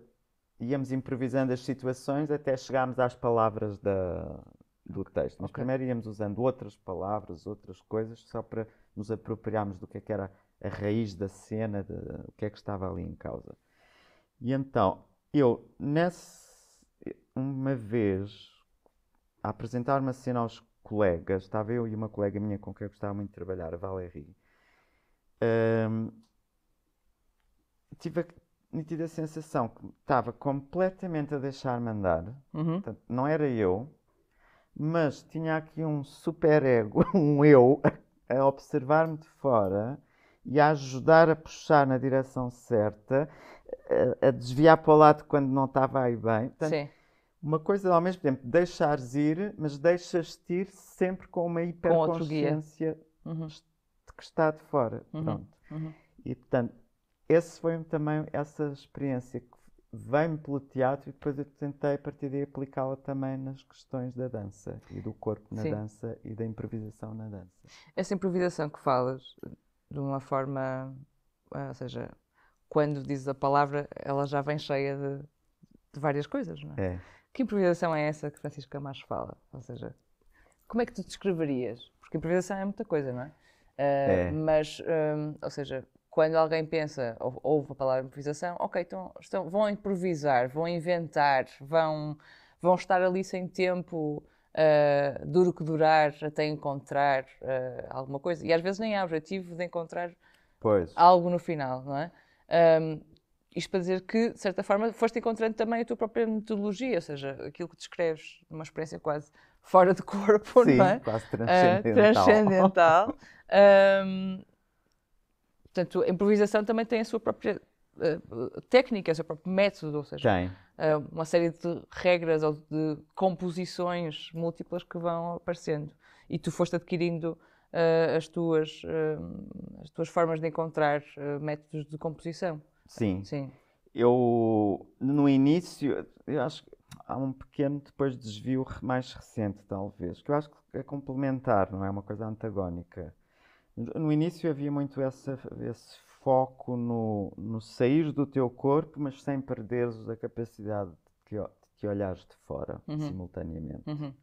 íamos improvisando as situações até chegarmos às palavras da, do texto. Mas okay. primeiro íamos usando outras palavras, outras coisas, só para nos apropriarmos do que, é que era a raiz da cena, de, o que é que estava ali em causa. E então, eu, nessa, uma vez, a apresentar uma assim cena aos colegas, estava eu e uma colega minha com quem eu gostava muito de trabalhar, a Valérie, um, tive a sensação que estava completamente a deixar-me andar, uhum. Portanto, não era eu, mas tinha aqui um super ego, um eu, a observar-me de fora e a ajudar a puxar na direção certa, a, a desviar para o lado quando não estava aí bem. Portanto, Sim uma coisa ao mesmo tempo, deixares ir, mas deixas-te ir sempre com uma hiperconsciência uhum. que está de fora. Uhum. Pronto. Uhum. E portanto, esse foi também essa experiência que veio-me pelo teatro e depois eu tentei a partir daí aplicá-la também nas questões da dança e do corpo na Sim. dança e da improvisação na dança. Essa improvisação que falas, de uma forma, ah, ou seja, quando dizes a palavra, ela já vem cheia de, de várias coisas, não é? é. Que improvisação é essa que Francisco Camacho fala? Ou seja, como é que tu descreverias? Porque improvisação é muita coisa, não é? Uh, é. Mas, um, ou seja, quando alguém pensa, ou, ouve a palavra improvisação, ok, então estão, vão improvisar, vão inventar, vão, vão estar ali sem tempo, uh, duro que durar, até encontrar uh, alguma coisa. E às vezes nem há objetivo de encontrar pois. algo no final, não é? Um, isto para dizer que, de certa forma, foste encontrando também a tua própria metodologia, ou seja, aquilo que descreves numa experiência quase fora de corpo, Sim, não é? quase ah, transcendental. Uh, transcendental. um, portanto, a improvisação também tem a sua própria uh, técnica, o seu próprio método, ou seja, tem. Uh, uma série de regras ou de composições múltiplas que vão aparecendo. E tu foste adquirindo as, tuas, as tuas formas de encontrar métodos de composição. Sim. Sim. Eu, no início, eu acho que há um pequeno depois desvio mais recente, talvez, que eu acho que é complementar, não é uma coisa antagónica. No início havia muito essa, esse foco no, no sair do teu corpo, mas sem perderes a capacidade de te, te olhares de fora uhum. simultaneamente. Uhum.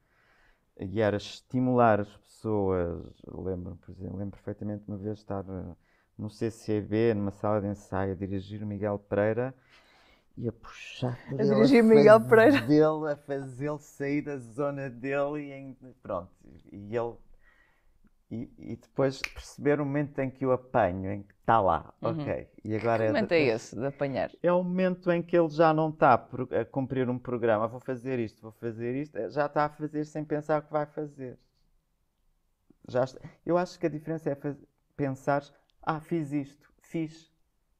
E era estimular as pessoas. Lembro, por exemplo, lembro perfeitamente uma vez estar eh, no CCB, numa sala de ensaio, a dirigir o Miguel Pereira e a puxar a dirigir a Miguel Pereira dele, a fazê-lo sair da zona dele e em, pronto, e ele e, e, depois perceber o momento em que o apanho, em que está lá, uhum. ok. E agora que é momento é, esse de apanhar? É o momento em que ele já não está a cumprir um programa, vou fazer isto, vou fazer isto, eh, já está a fazer sem pensar o que vai fazer. Já está, eu acho que a diferença é fazer, pensar ah, fiz isto, fiz,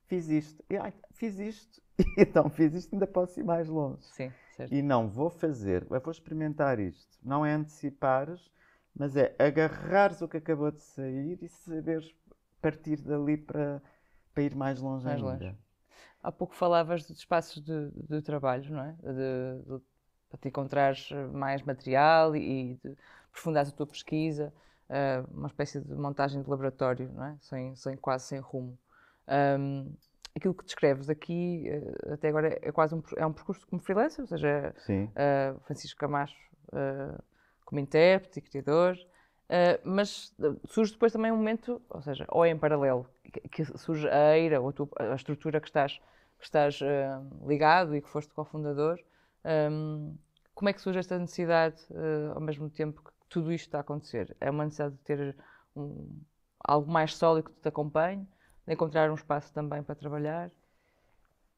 fiz isto, e, ai, fiz isto, e então fiz isto, ainda posso ir mais longe. Sim, certo. E não vou fazer, eu vou experimentar isto. Não é antecipares, mas é agarrares o que acabou de sair e saberes partir dali para, para ir mais longe mais ainda. Longe. Há pouco falavas de espaços de, de trabalho, não é? De, de, para te encontrares mais material e de aprofundares a tua pesquisa. Ah, uma espécie de montagem de laboratório, não é? sem, sem quase sem rumo. Um, aquilo que descreves aqui, uh, até agora, é quase um, é um percurso como freelancer, ou seja, uh, Francisco Camacho como intérprete e criador, mas surge depois também um momento, ou seja, ou é em paralelo, que, que surge a eira, ou a, tua, a estrutura que estás, que estás ligado e que foste cofundador, um, como é que surge esta necessidade, uh, ao mesmo tempo que tudo isto está a acontecer. É uma necessidade de ter um, algo mais sólido que te acompanhe, de encontrar um espaço também para trabalhar.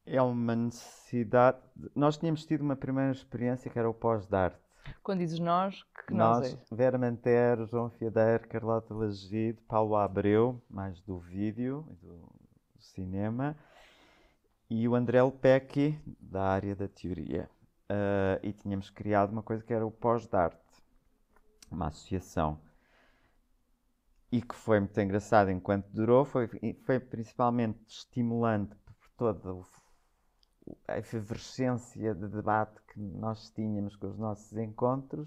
É uma necessidade. Nós tínhamos tido uma primeira experiência que era o pós-darte. Quando dizes nós, que nós? Nós, é? Vera Manter, João Fiadeiro, Carlota Lagide, Paulo Abreu, mais do vídeo e do, cinema, e o André Lepecki, da área da teoria. Uh, e tínhamos criado uma coisa que era o pós-darte uma associação. E que foi muito engraçado enquanto durou, foi, foi principalmente estimulante por toda a efervescência de debate que nós tínhamos com os nossos encontros,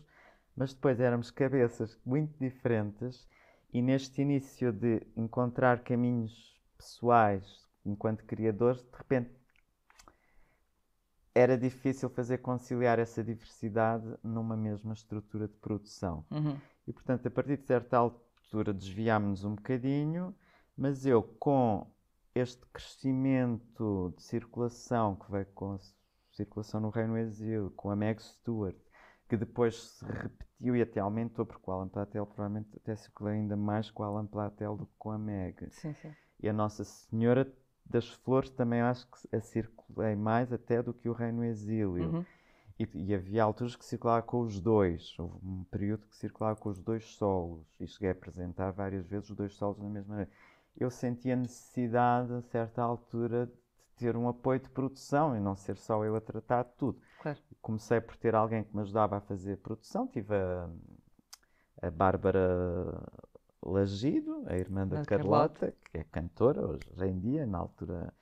mas depois éramos cabeças muito diferentes e neste início de encontrar caminhos pessoais enquanto criadores, de repente era difícil fazer conciliar essa diversidade numa mesma estrutura de produção. Uhum. E, portanto, a partir de certa altura desviámos-nos um bocadinho, mas eu, com este crescimento de circulação que veio com a circulação no Reino unido com a Meg Stewart, que depois se repetiu e até aumentou, porque o Alan Platel provavelmente até circulou ainda mais com o Alan Platel do que com a Meg. Sim, sim. E a Nossa Senhora das flores também acho que a circulei é mais até do que o Reino Exílio. Uhum. E, e, havia alturas que circulava com os dois. Houve um período que circulava com os dois solos. E cheguei a apresentar várias vezes os dois solos da mesma maneira. Eu senti a necessidade, a certa altura, de ter um apoio de produção e não ser só eu a tratar de tudo. Claro. Comecei por ter alguém que me ajudava a fazer produção. Tive a, a Bárbara Lagido, a irmã da, Carlota, Carlota, que é cantora hoje em dia, na altura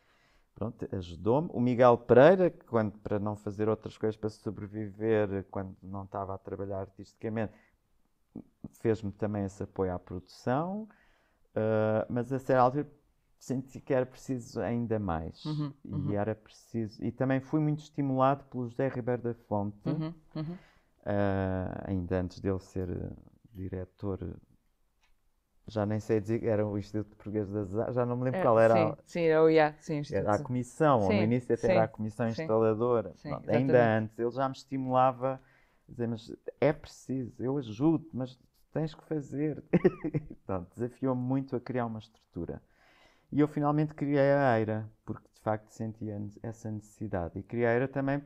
pronto, ajudou-me. O Miguel Pereira, que quando, para não fazer outras coisas, para sobreviver, quando não estava a trabalhar artisticamente, fez-me também esse apoio à produção, uh, mas a certa altura senti que era preciso ainda mais. Uhum, uhum, e era preciso. E também fui muito estimulado pelo José Ribeiro da Fonte, uhum, uh, ainda antes dele ser diretor já nem sei dizer, era o Instituto Português das Artes, já não me lembro é, qual era. Sim, a, sim, era é o IA, sim, Instituto. Era a comissão, sim, no início até sim, era a comissão instaladora. Sim, Pronto, ainda antes, ele já me estimulava, dizer, mas é preciso, eu ajudo, mas tens que fazer. Pronto, desafiou-me muito a criar uma estrutura. E eu finalmente criei a EIRA, porque de facto sentia essa necessidade. E criei a EIRA também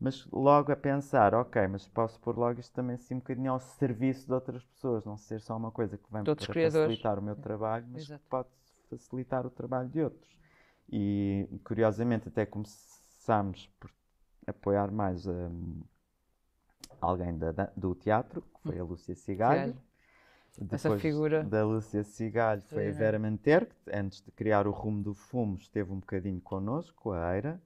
mas logo a pensar, ok, mas posso pôr logo isto também assim um bocadinho ao serviço de outras pessoas, não ser só uma coisa que vem para facilitar o meu é. trabalho, mas Exato. pode facilitar o trabalho de outros. E curiosamente até começámos por apoiar mais um, alguém da, da, do teatro, que foi a hum. Lúcia Cigalho. Depois Essa figura da Lúcia Cigalho foi a Vera Manter, que antes de criar o Rumo do Fumo esteve um bocadinho connosco, a Eira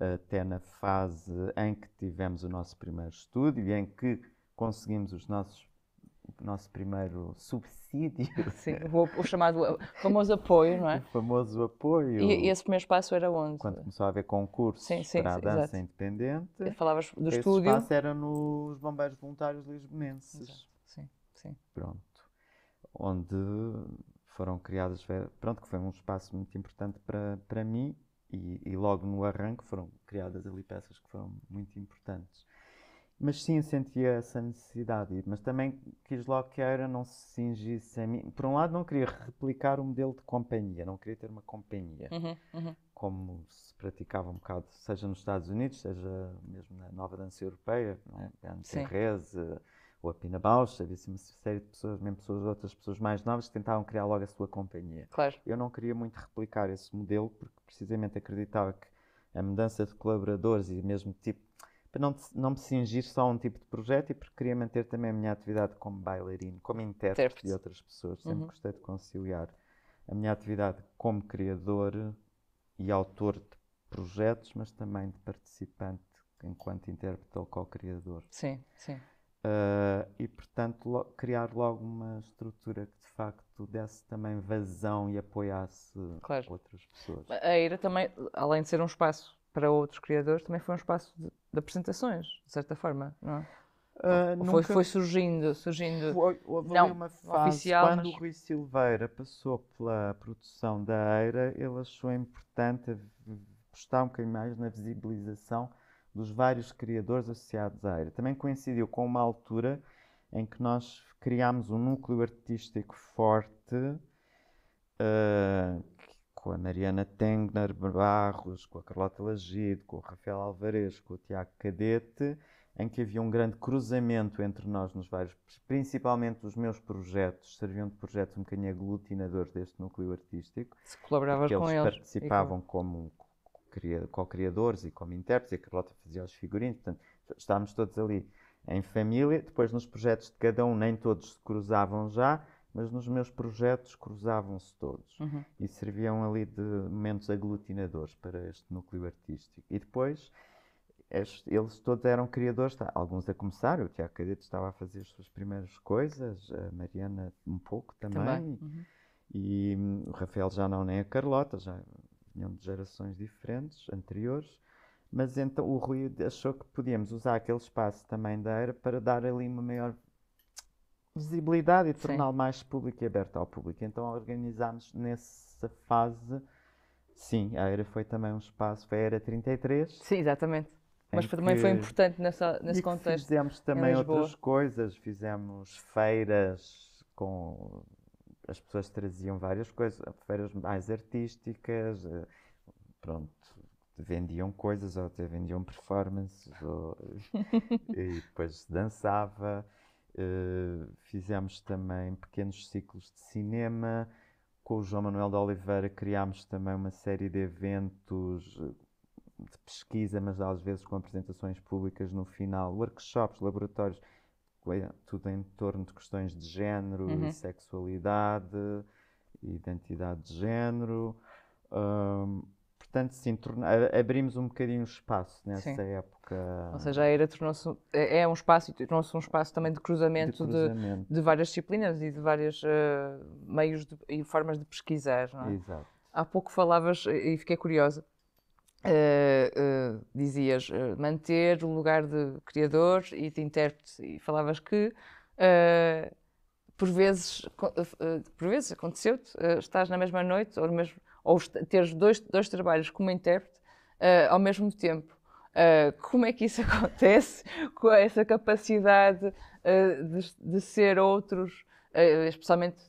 até na fase em que tivemos o nosso primeiro estúdio e em que conseguimos os nossos o nosso primeiro subsídio. Sim, o, o chamado o famoso apoio, não é? O famoso apoio. E, e, esse primeiro espaço era onde? Quando começou a haver concursos sim, sim, para a dança exato. independente. E falavas do esse estúdio. Esse espaço era nos Bombeiros Voluntários Lisbonenses. Exato. Sim, sim. Pronto. Onde foram criadas. Pronto, que foi um espaço muito importante para, para mim e, e, logo no arranque foram criadas ali peças que foram muito importantes. Mas sim, sentia essa necessidade, mas também quis logo que a era não se cingisse a mim. Por um lado, não queria replicar o modelo de companhia, não queria ter uma companhia, uhum, uhum. como se praticava um bocado, seja nos Estados Unidos, seja mesmo na nova dança europeia, não é? Anne Therese, ou a Pina Bausch, havia uma série de pessoas, mesmo pessoas, outras pessoas mais novas, que tentavam criar logo a sua companhia. Claro. Eu não queria muito replicar esse modelo, porque precisamente acreditava que a mudança de colaboradores e mesmo tipo, para não, não me cingir só a um tipo de projeto e porque queria manter também a minha atividade como bailarino, como intérprete, intérprete. de outras pessoas. Sempre uhum. gostei de conciliar a minha atividade como criador e autor de projetos, mas também de participante enquanto intérprete ou co-criador. Sim, sim. Uh, e, portanto, lo criar logo uma estrutura que de facto desse também vazão e apoiasse claro. outras pessoas. A Eira também, além de ser um espaço para outros criadores, também foi um espaço de, de apresentações, de certa forma, não é? Uh, nunca... foi, foi, surgindo, surgindo. Foi, houve não, uma fase oficial, quando mas... o Rui Silveira passou pela produção da Eira, ele achou importante apostar um bocadinho mais na visibilização dos vários criadores associados à área. Também coincidiu com uma altura em que nós criámos um núcleo artístico forte uh, com a Mariana Tengner Barros, com a Carlota Lagido, com o Rafael Alvarez, com o Tiago Cadete, em que havia um grande cruzamento entre nós nos vários, principalmente os meus projetos, serviam de projetos um bocadinho aglutinadores deste núcleo artístico. Se colaboravas com eles. Eles participavam como co-criadores e como intérpretes, e a Carlota fazia os figurinos, portanto, estávamos todos ali em família. Depois, nos projetos de cada um, nem todos se cruzavam já, mas nos meus projetos cruzavam-se todos uhum. e serviam ali de momentos aglutinadores para este núcleo artístico. E depois, eles todos eram criadores, tá, alguns a começar, o Tiago Cadete estava a fazer as suas primeiras coisas, a Mariana um pouco também, também. Uhum. e hum, o Rafael já não, nem a Carlota, já vinham de gerações diferentes, anteriores, mas então o Rui achou que podíamos usar aquele espaço também da era para dar ali uma maior visibilidade e torná-lo mais público e aberto ao público. Então organizámos nessa fase. Sim, a era foi também um espaço, foi a era 33. Sim, exatamente. Mas também foi importante nessa, nesse contexto. Fizemos também outras coisas, fizemos feiras com as pessoas traziam várias coisas, feiras mais artísticas, eh, pronto, vendiam coisas ou até vendiam performances, ou, e depois dançava. Uh, fizemos também pequenos ciclos de cinema. Com o João Manuel de Oliveira criámos também uma série de eventos eh, de pesquisa, mas às vezes com apresentações públicas no final, workshops, laboratórios é tudo em torno de questões de género uhum. sexualidade, identidade de género. Um, portanto, sim, abrimos um bocadinho o espaço nessa sim. época. Ou seja, a ERA tornou-se é, é um espaço e tornou-se um espaço também de cruzamento de, cruzamento. de, de várias disciplinas e de vários uh, eh, meios de, e formas de pesquisar. Não é? Exato. Há pouco falavas, e fiquei curiosa, Uh, dizias uh, manter o lugar de criador e de intérprete e falavas que por vezes por vezes aconteceu-te estás na mesma noite ou, mesmo, ou teres dois, dois trabalhos como intérprete ao mesmo tempo como é que isso acontece com essa capacidade de, de, ser outros especialmente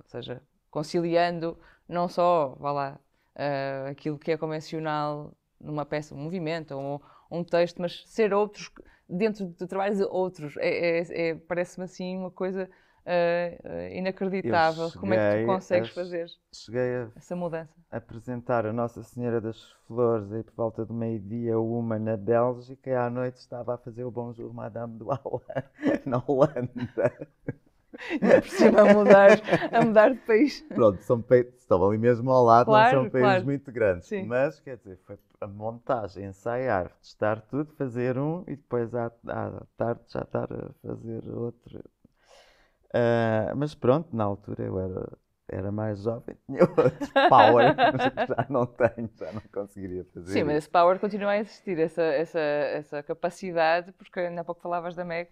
ou seja conciliando não só vá lá uh, aquilo que é convencional numa peça, um movimento ou um, texto, mas ser outros, dentro de trabalhos outros, é, é, é parece-me assim uma coisa uh, inacreditável. Como é que tu consegues a, fazer a, essa mudança? apresentar a Nossa Senhora das Flores aí por volta do meio-dia, uma na Bélgica, e à noite estava a fazer o Bonjour Madame do Aula, na Holanda. Ainda por cima a mudar, a mudar de país. Pronto, são estavam ali mesmo ao lado, claro, não são países claro. muito grandes. Sim. Mas, quer dizer, foi a montagem, ensaiar, testar tudo, fazer um e depois à, à tarde já estar a fazer outro. Uh, mas pronto, na altura eu era, era mais jovem, tinha outro power, já não tenho, já não conseguiria fazer. Sim, isso. mas esse power continua a existir, essa, essa, essa capacidade, porque ainda há pouco falavas da Meg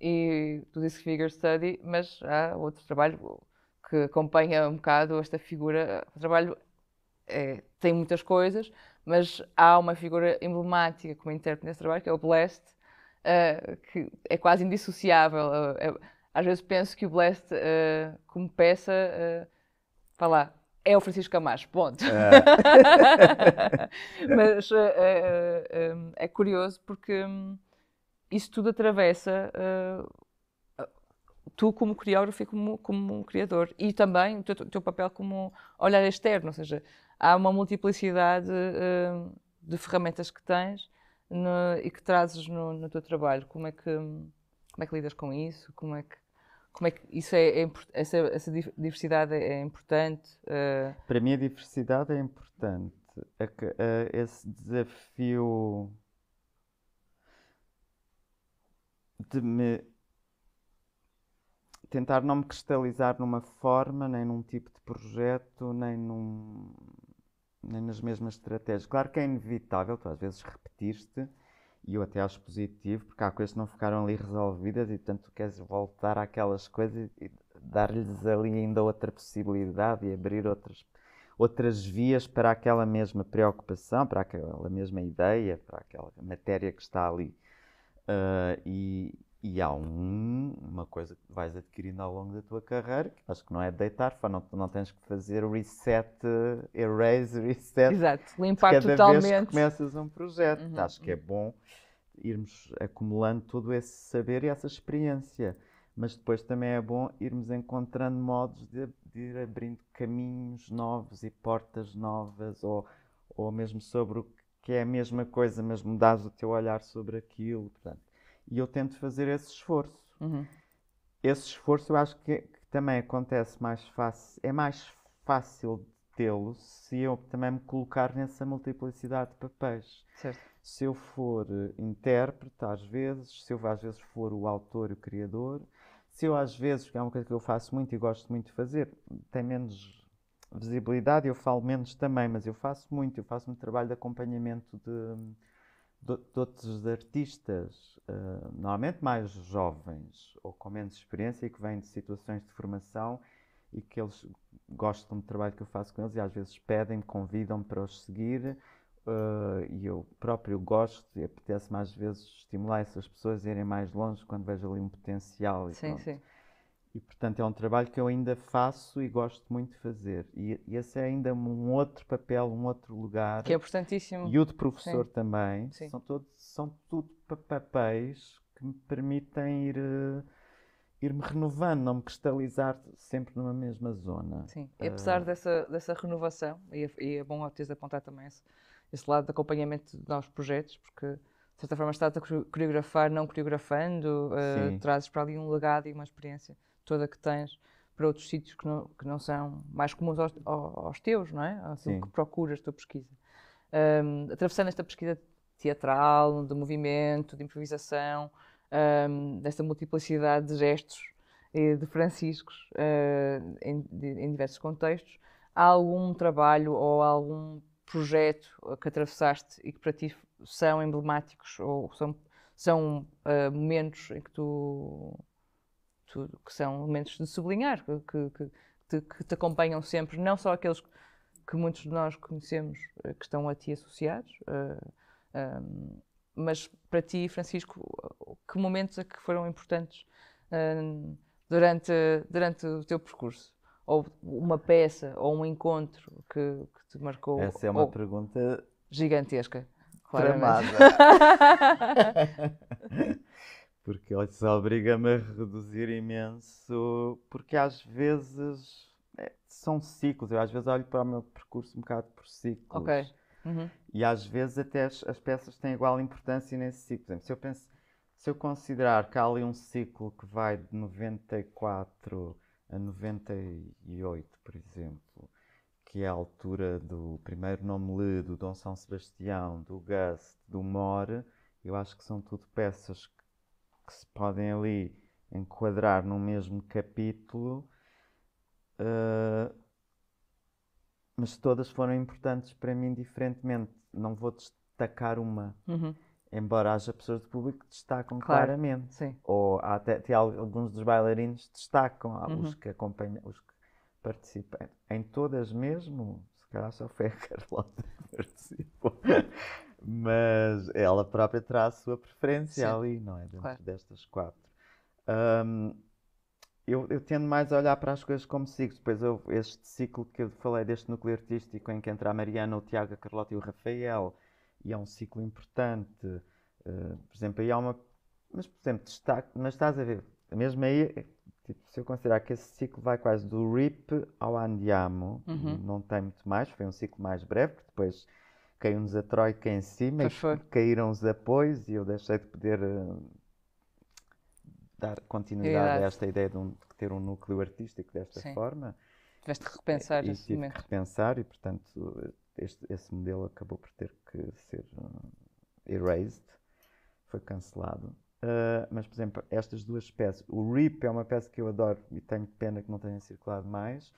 e tu disse figure study, mas há outro trabalho que acompanha um bocado esta figura. O trabalho é, tem muitas coisas, mas há uma figura emblemática como intérprete nesse trabalho, que é o Blest, uh, eh, que é quase indissociável. Uh, é, às vezes penso que o Blest, uh, como peça, uh, vá lá, é o Francisco Camacho, ponto. Ah. mas é curioso porque. Um, isso tudo atravessa uh, tu como coreógrafo e como, como um criador. E também o teu, teu, papel como olhar externo, ou seja, há uma multiplicidade uh, de ferramentas que tens no, e que trazes no, no, teu trabalho. Como é, que, como é que lidas com isso? Como é que como é que isso é, é essa, essa, diversidade é importante? Uh... Para mim a diversidade é importante. É a, esse desafio de me tentar não me cristalizar numa forma, nem num tipo de projeto, nem num nem nas mesmas estratégias. Claro que é inevitável, tu às vezes repetiste e eu até acho positivo, porque há coisas que não ficaram ali resolvidas e portanto tu queres voltar àquelas coisas e dar-lhes ali ainda outra possibilidade e abrir outras, outras vias para aquela mesma preocupação, para aquela mesma ideia, para aquela matéria que está ali. Uh, e, e há um, uma coisa que vais adquirindo ao longo da tua carreira, que acho que não é deitar, não, não tens que fazer reset, erase, reset. Exato, limpar cada totalmente. vez que começas um projeto. Uhum. Acho que é uhum. bom irmos acumulando todo esse saber e essa experiência. Mas depois também é bom irmos encontrando modos de, de ir abrindo caminhos novos e portas novas, ou, ou mesmo sobre o que que é a mesma coisa, mas mudas o teu olhar sobre aquilo. Portanto. E eu tento fazer esse esforço. Uhum. Esse esforço eu acho que, que também acontece mais fácil, é mais fácil tê-lo se eu também me colocar nessa multiplicidade de papéis. Certo. Se eu for eh, intérprete, às vezes, se eu às vezes for o autor e o criador, se eu às vezes, que é uma coisa que eu faço muito e gosto muito de fazer, tem menos visibilidade, eu falo menos também, mas eu faço muito, eu faço muito trabalho de acompanhamento de, de, de outros artistas, uh, normalmente mais jovens ou com menos experiência e que vêm de situações de formação e que eles gostam do trabalho que eu faço com eles e às vezes pedem, convidam-me para os seguir uh, e eu próprio gosto e apetece mais vezes estimular essas pessoas a irem mais longe quando vejo ali um potencial. sim, pronto. sim. E, portanto, é um trabalho que eu ainda faço e gosto muito de fazer. E, e esse é ainda um outro papel, um outro lugar. Que é importantíssimo. E o de professor Sim. também. Sim. São, todos, são tudo papéis que me permitem ir, eh, ir me renovando, não me cristalizar sempre numa mesma zona. Sim, e apesar uh... dessa, dessa renovação, e é, e é bom teres apontar também esse, esse lado de acompanhamento aos projetos, porque de certa forma estás a coreografar, não coreografando, uh, trazes para ali um legado e uma experiência toda que tens para outros sítios que não, que não são mais comuns aos, aos teus, não é? Aquilo que procuras, tua pesquisa. Um, atravessando esta pesquisa teatral, de movimento, de improvisação, um, desta multiplicidade de gestos e de franciscos uh, em, de, em, diversos contextos, há algum trabalho ou algum projeto que atravessaste e que para ti são emblemáticos ou são, são uh, momentos em que tu tu, que são elementos de sublinhar, que, que, que, te, que, te, acompanham sempre, não só aqueles que muitos de nós conhecemos eh, que estão a ti associados, uh, mas para ti, Francisco, que momentos é que foram importantes uh, durante, durante o teu percurso? Ou uma peça, ou um encontro que, que te marcou? Essa é uma pergunta gigantesca. Claramente. Tramada. porque isso obriga-me a reduzir imenso, porque às vezes é, são ciclos, eu às vezes olho para o meu percurso um bocado por ciclos. Ok. Uhum. E às vezes até as, as, peças têm igual importância nesse ciclo. Por exemplo, se eu, penso, se eu considerar que há ali um ciclo que vai de 94 a 98, por exemplo, que é a altura do primeiro nome Lê, do Dom São Sebastião, do Gust, do More, eu acho que são tudo peças que se podem ali enquadrar no mesmo capítulo, uh, mas todas foram importantes para mim diferentemente. Não vou destacar uma. Uhum. Embora haja pessoas do público que destacam claro. claramente. Sim. Ou até, até, alguns dos bailarinos destacam, uhum. os que acompanham, os que participam. Em todas mesmo, se calhar só foi a Carlota que participou mas ela própria terá a sua preferência Sim. ali, não é? Dentro claro. destas quatro. Um, eu, eu, tendo mais a olhar para as coisas como ciclos. Depois houve este ciclo que eu falei, deste núcleo artístico, em que entra a Mariana, o Tiago, a Carlota e o Rafael, e é um ciclo importante. Uh, por exemplo, aí há uma. Mas, por exemplo, destaque, mas estás a ver, mesmo aí, eh, tipo, se eu considerar que esse ciclo vai quase do RIP ao Andiamo, uhum. não tem muito mais, foi um ciclo mais breve, que depois caiu-nos a Troika em cima e caíram os apoios e eu deixei de poder eh, dar continuidade a esta ideia de, um, de, ter um núcleo artístico desta Sim. forma. Tiveste de eh, repensar e, esse tive momento. de repensar e, portanto, este, esse modelo acabou por ter que ser uh, erased, foi cancelado. Uh, mas, por exemplo, estas duas peças, o RIP é uma peça que eu adoro e tenho pena que não tenha circulado mais,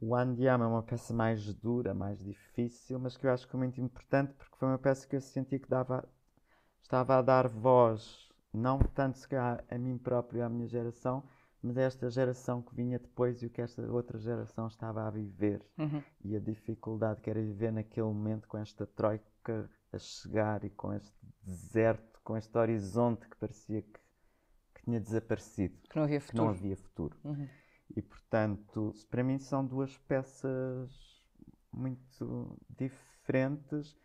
o Andiamo é uma peça mais dura, mais difícil, mas que eu acho que é muito importante porque foi uma peça que eu senti que dava, estava a dar voz, não tanto se calhar a mim próprio e à minha geração, mas esta geração que vinha depois e o que esta outra geração estava a viver uhum. e a dificuldade que era viver naquele momento com esta troika a chegar e com este deserto, com este horizonte que parecia que, que tinha desaparecido, que não havia futuro. Não havia futuro. Uhum. E portanto, para mim são duas peças muito diferentes.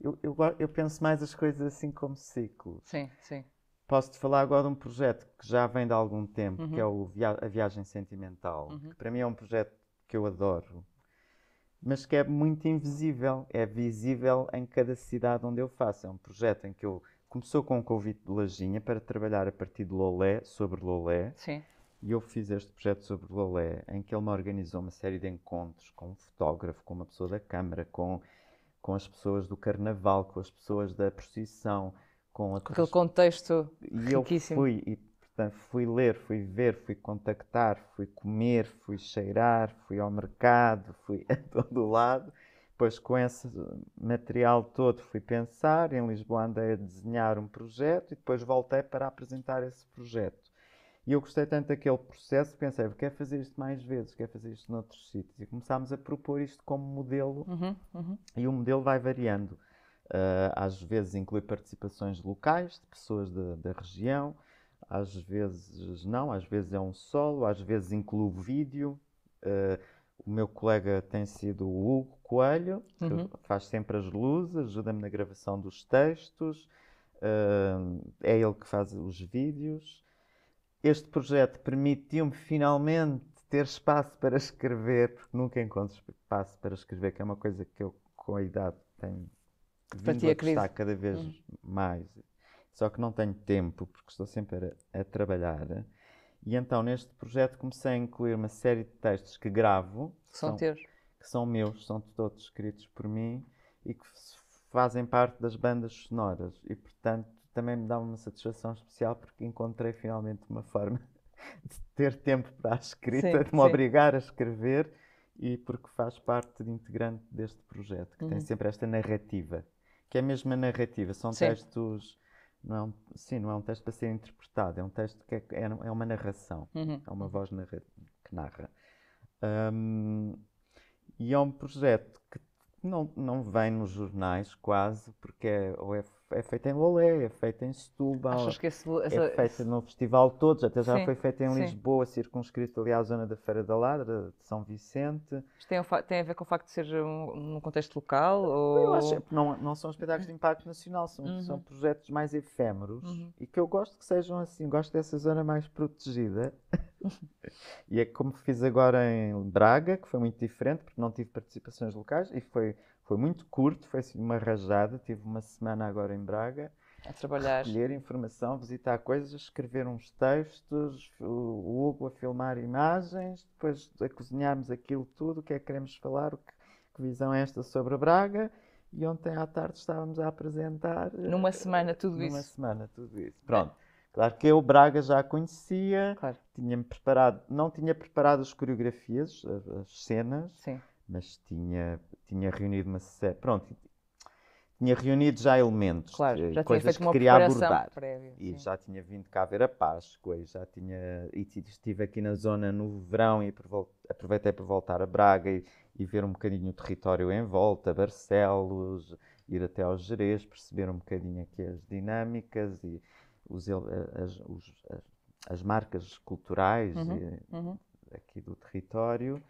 Eu, eu, eu penso mais as coisas assim como ciclo. Sim, sim. Posso-te falar agora de um projeto que já vem de algum tempo, uhum. que é uhum. o via A Viagem Sentimental, uhum. que para mim é um projeto que eu adoro, mas que é muito invisível, é visível em cada cidade onde eu faço. É um projeto em que eu começou com um convite de Lajinha para trabalhar a partir de Lolé, sobre Lolé. Sim e eu fiz este projeto sobre o balé, em que ele me organizou uma série de encontros com um fotógrafo, com uma pessoa da Câmara, com, com as pessoas do Carnaval, com as pessoas da procissão, com outras... Aquele contexto e riquíssimo. Eu fui, e portanto fui ler, fui ver, fui contactar, fui comer, fui cheirar, fui ao mercado, fui a todo lado. Depois, com esse material todo, fui pensar. Em Lisboa, andei a desenhar um projeto e depois voltei para apresentar esse projeto e eu gostei tanto daquele processo, pensei, quer fazer isto mais vezes, quer fazer isto noutros sítios. E começámos a propor isto como modelo, uhum, uhum. e o modelo vai variando. Uh, às vezes inclui participações locais, de pessoas de, da região, às vezes não, às vezes é um solo, às vezes inclui vídeo. Uh, o meu colega tem sido o Hugo Coelho, que uhum. faz sempre as luzes, ajuda-me na gravação dos textos, uh, é ele que faz os vídeos este projeto permitiu-me finalmente ter espaço para escrever, porque nunca encontro espaço para escrever, que é uma coisa que eu, com a idade, tenho vindo a é gostar cada vez hum. mais. Só que não tenho tempo, porque estou sempre a, a trabalhar. E então, neste projeto, comecei a incluir uma série de textos que gravo. Que são, são teus. Que são meus, são todos escritos por mim e que fazem parte das bandas sonoras. E, portanto, também me dá uma satisfação especial porque encontrei finalmente uma forma de ter tempo para a escrita, sim, de me sim. obrigar a escrever e porque faz parte de integrante deste projeto, que uhum. tem sempre esta narrativa, que é mesmo a narrativa, são sim. textos, não é um, sim, não é um texto para ser interpretado, é um texto que é, é, é uma narração, uhum. é uma voz narra que narra. Um, e é um projeto que não, não vem nos jornais quase, porque é, ou é é feita em Lolé, é feita em Setúbal, esse, é essa, é feita no festival todo, até já sim, foi feita em sim. Lisboa, circunscrito ali à zona da Feira da Ladra, de São Vicente. Isto tem, tem a ver com o facto de ser um, um contexto local? Ou... Eu acho que não, não são espetáculos de impacto nacional, são, uhum. são projetos mais efêmeros uhum. e que eu gosto que sejam assim, gosto dessa zona mais protegida. e é como fiz agora em Braga, que foi muito diferente, porque não tive participações locais e foi foi muito curto, foi assim uma rajada. Tive uma semana agora em Braga. A trabalhar. Recolher informação, visitar coisas, escrever uns textos, o Hugo a filmar imagens, depois a cozinharmos aquilo tudo, o que é que queremos falar, que, que visão é esta sobre Braga. E ontem à tarde estávamos a apresentar. Eh, numa semana tudo numa isso. Numa semana tudo isso. Pronto. Claro que eu Braga já a conhecia, claro. tinha-me preparado, não tinha preparado as coreografias, as, cenas, Sim mas tinha, tinha reunido uma série. Pronto, tinha reunido já elementos, claro, já coisas que queria abordar. Prévia, e já tinha vindo cá ver a Páscoa, e já tinha. E estive aqui na zona no verão e aproveitei para voltar a Braga e, e ver um bocadinho o território em volta, Barcelos, ir até ao Jerez, perceber um bocadinho aqui as dinâmicas e os, as, os, as, marcas culturais uhum, e, uhum. aqui do território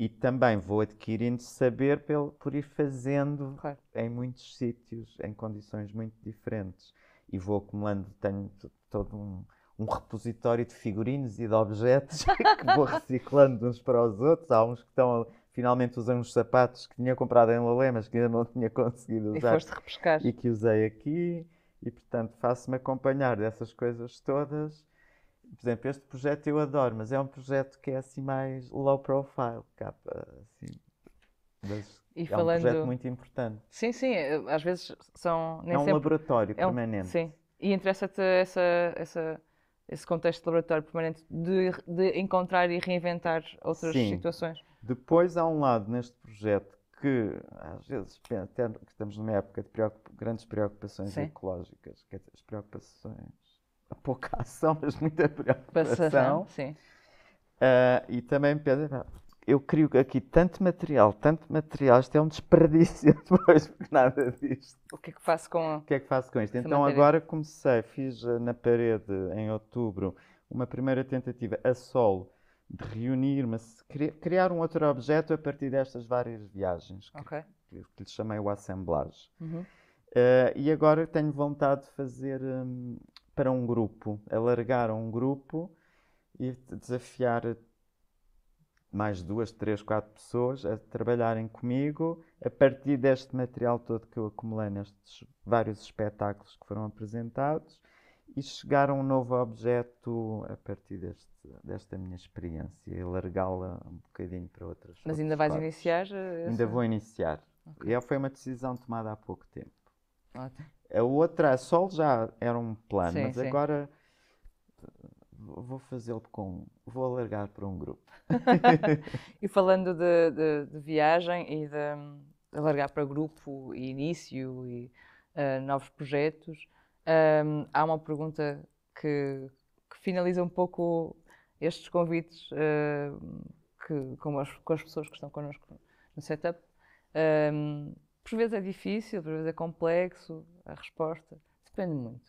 e também vou adquirindo saber pelo, por ir fazendo claro. em muitos sítios, em condições muito diferentes. E vou acumulando, tenho todo um, um repositório de figurinos e de objetos que vou reciclando uns para os outros. Há uns que estão finalmente usando uns sapatos que tinha comprado em Lolé, mas que ainda não tinha conseguido usar. E foste repescar. E que usei aqui. E, portanto, faço-me acompanhar dessas coisas todas por exemplo, este projeto eu adoro, mas é um projeto que é assim mais low profile, capa, assim. Mas e é falando... um projeto muito importante. Sim, sim, eh, às vezes são. Nem é um sempre... laboratório é um... permanente. Sim, e interessa-te essa, essa, esse contexto de laboratório permanente de, de encontrar e reinventar outras sim. situações. Depois há um lado neste projeto que às vezes até que estamos numa época de preocup... grandes preocupações sim. ecológicas, que as preocupações pouca ação, mas muita preocupação. Sim. Uh, e também pensa, eu crio aqui tanto material, tanto material, isto é um desperdício depois, porque nada disto. O que é que faço com O que é que faço com isto? Então agora comecei, fiz ah, na parede em outubro uma primeira tentativa a solo de reunir, mas criar um outro objeto a partir destas várias viagens, okay. que, que, lhe chamei o assemblage. Uhum. Uh, e agora tenho vontade de fazer um, para um grupo, alargar um grupo e desafiar mais duas, três, quatro pessoas a trabalharem comigo a partir deste material todo que eu acumulei nestes vários espetáculos que foram apresentados e chegar a um novo objeto a partir deste, desta minha experiência e alargá la um bocadinho para outras Mas ainda vais partes. iniciar? Eh, ainda vou iniciar. Okay. E é, foi uma decisão tomada há pouco tempo. Ótimo. A é outra, a Sol já era um plano, sim, mas sim. agora vou fazê-lo com. Vou alargar para um grupo. e falando de, de, de, viagem e de alargar para grupo e início e uh, novos projetos, um, ehm, há uma pergunta que, que, finaliza um pouco estes convites uh, que, com as, com, as, pessoas que estão connosco no setup. Um, ehm, por vezes é difícil, por vezes é complexo a resposta, depende muito.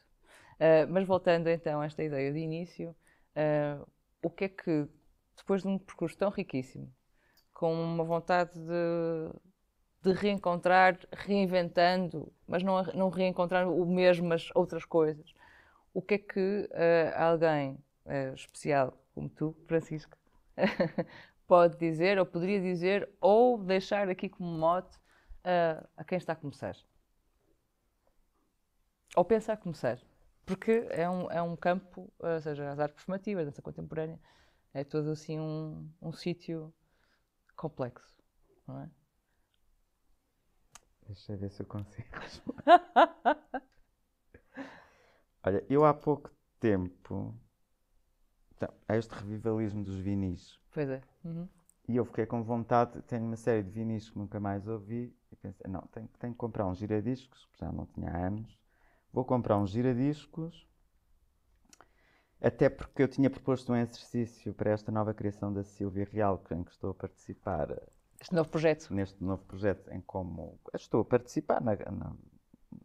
Uh, mas voltando então a esta ideia de início, uh, o que é que, depois de um percurso tão riquíssimo, com uma vontade de, de reencontrar, reinventando, mas não, não reencontrar o mesmo, mas outras coisas, o que é que uh, alguém especial como tu, Francisco, pode dizer ou poderia dizer ou deixar aqui como mote a, a quem está a começar. Ou pensa a começar. Porque é um, é um campo, ou seja, as artes performativas, a dança contemporânea, é todo assim um, um sítio complexo, não é? Deixa eu ver se eu consigo. Olha, eu há pouco tempo. Então, há este revivalismo dos vinis. Pois é. Uhum. E eu fiquei com vontade, tenho uma série de vinis que nunca mais ouvi pensei, não, tenho, tenho que comprar uns giradiscos, já não tinha anos. Vou comprar uns giradiscos, até porque eu tinha proposto um exercício para esta nova criação da Silvia Real, em que estou a participar. Este novo projeto. Neste novo projeto, em como estou a participar na, na,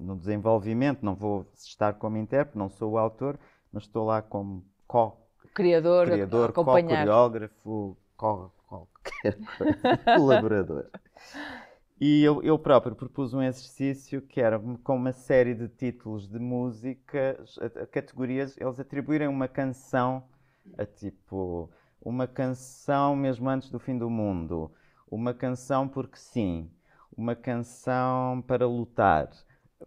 no desenvolvimento, não vou estar como intérprete, não sou o autor, mas estou lá como co criador, criador co-coreógrafo, co, co, qualquer coisa, colaborador. E eu, eu próprio propus um exercício que era com uma série de títulos de músicas, categorias, eles atribuírem uma canção a tipo uma canção mesmo antes do fim do mundo, uma canção porque sim, uma canção para lutar.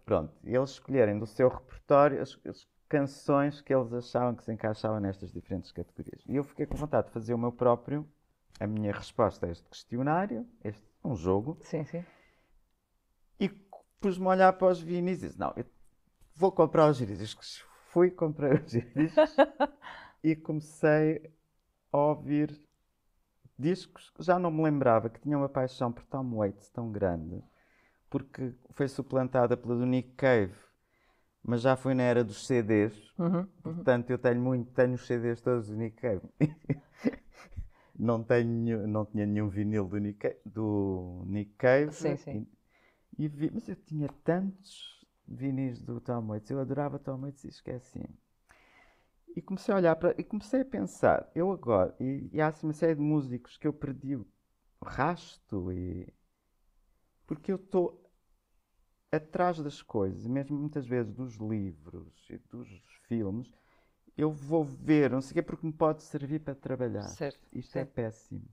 Pronto, eles escolherem do seu repertório as, as canções que eles achavam que se encaixavam nestas diferentes categorias. E eu fiquei com vontade de fazer o meu próprio a minha resposta a este questionário, este é um jogo. Sim, sim. E pus-me a olhar para os vinis e disse, não, eu vou comprar os giradiscos. Fui comprar os giradiscos e comecei a ouvir discos que já não me lembrava, que tinha uma paixão por Tom Waits tão grande, porque foi suplantada pela do Nick Cave, mas já foi na era dos CDs, uhum, uhum. portanto eu tenho muito, tenho os CDs todos do Nick Cave. não, tenho, não tinha nenhum vinil do Nick, do Nick Cave. Sim, sim. E, e vi, mas eu tinha tantos vinis do Tom Waits, eu adorava Tom Waits e esqueci. E comecei a olhar para. E comecei a pensar, eu agora. E, e há assim uma série de músicos que eu perdi o rasto e. Porque eu estou atrás das coisas, mesmo muitas vezes dos livros e dos filmes, eu vou ver, não sei o quê, porque me pode servir para trabalhar. Certo, Isto é certo. é péssimo.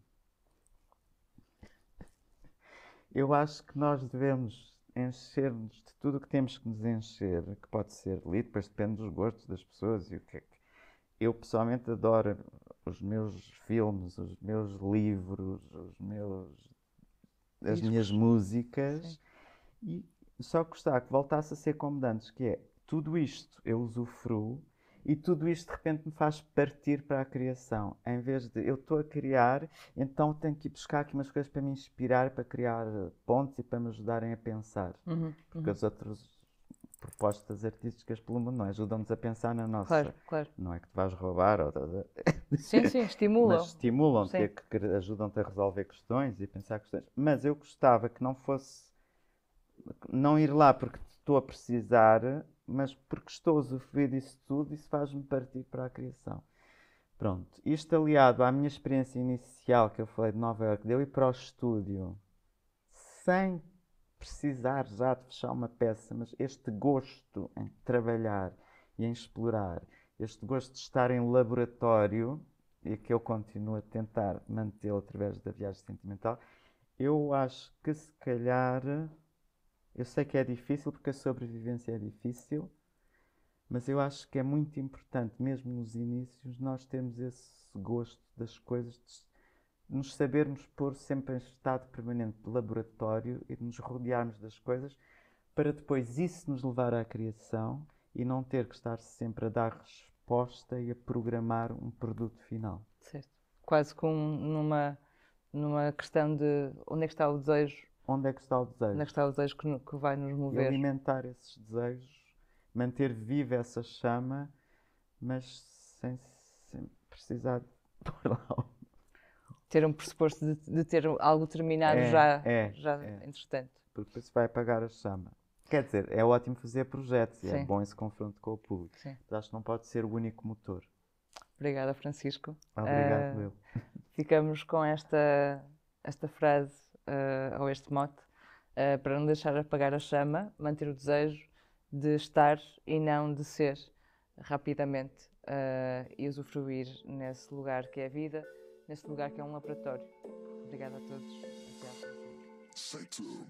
Eu acho que nós devemos encher-nos de tudo o que temos que nos encher, que pode ser lido, depois depende dos gostos das pessoas e o que é que. Eu pessoalmente adoro os meus filmes, os meus livros, os meus, as minhas músicas Sim. e só gostar que voltasse a ser como antes, que é tudo isto eu usufruo e tudo isto de repente me faz partir para a criação. Em vez de eu estou a criar, então tenho que ir buscar aqui umas coisas para me inspirar, para criar pontes e para me ajudarem a pensar. Uhum, Porque uhum. as outras propostas artísticas pelo mundo não ajudam-nos a pensar na nossa. Claro, claro. Não é que te vais roubar ou Sim, sim, estimulam. Mas estimulam-te, é que ajudam-te a resolver questões e pensar questões. Mas eu gostava que não fosse. não ir lá porque estou a precisar mas porque estou a usufruir disso tudo, isso faz-me partir para a criação. Pronto, isto aliado à minha experiência inicial que eu falei de Nova York, deu ir para o estúdio sem precisar já de fechar uma peça, mas este gosto em trabalhar e em explorar, este gosto de estar em laboratório e que eu continuo a tentar mantê-lo através da viagem sentimental, eu acho que se calhar eu sei que é difícil porque a sobrevivência é difícil, mas eu acho que é muito importante, mesmo nos inícios, nós termos esse gosto das coisas, de nos sabermos pôr sempre em estado permanente de laboratório e de nos rodearmos das coisas para depois isso nos levar à criação e não ter que estar sempre a dar resposta e a programar um produto final. Certo. Quase com numa numa questão de onde é que está o desejo onde é que está o desejo. Onde é que está o desejo que, que vai nos mover. E alimentar esses desejos, manter viva essa chama, mas sem, sem precisar de pôr lá. Ter um pressuposto de, de ter algo terminado é, já, é, já é. entretanto. Porque depois vai apagar a chama. Quer dizer, é ótimo fazer projetos Sim. e é bom esse confronto com o público. Sim. Mas acho que não pode ser o único motor. Obrigada, Francisco. Obrigado, uh, eu. Ficamos com esta, esta frase uh, ou este mote, uh, para não deixar apagar a chama, manter o desejo de estar e não de ser rapidamente uh, e usufruir nesse lugar que é a vida, nesse lugar que é um laboratório. Obrigada a todos. Até à próxima.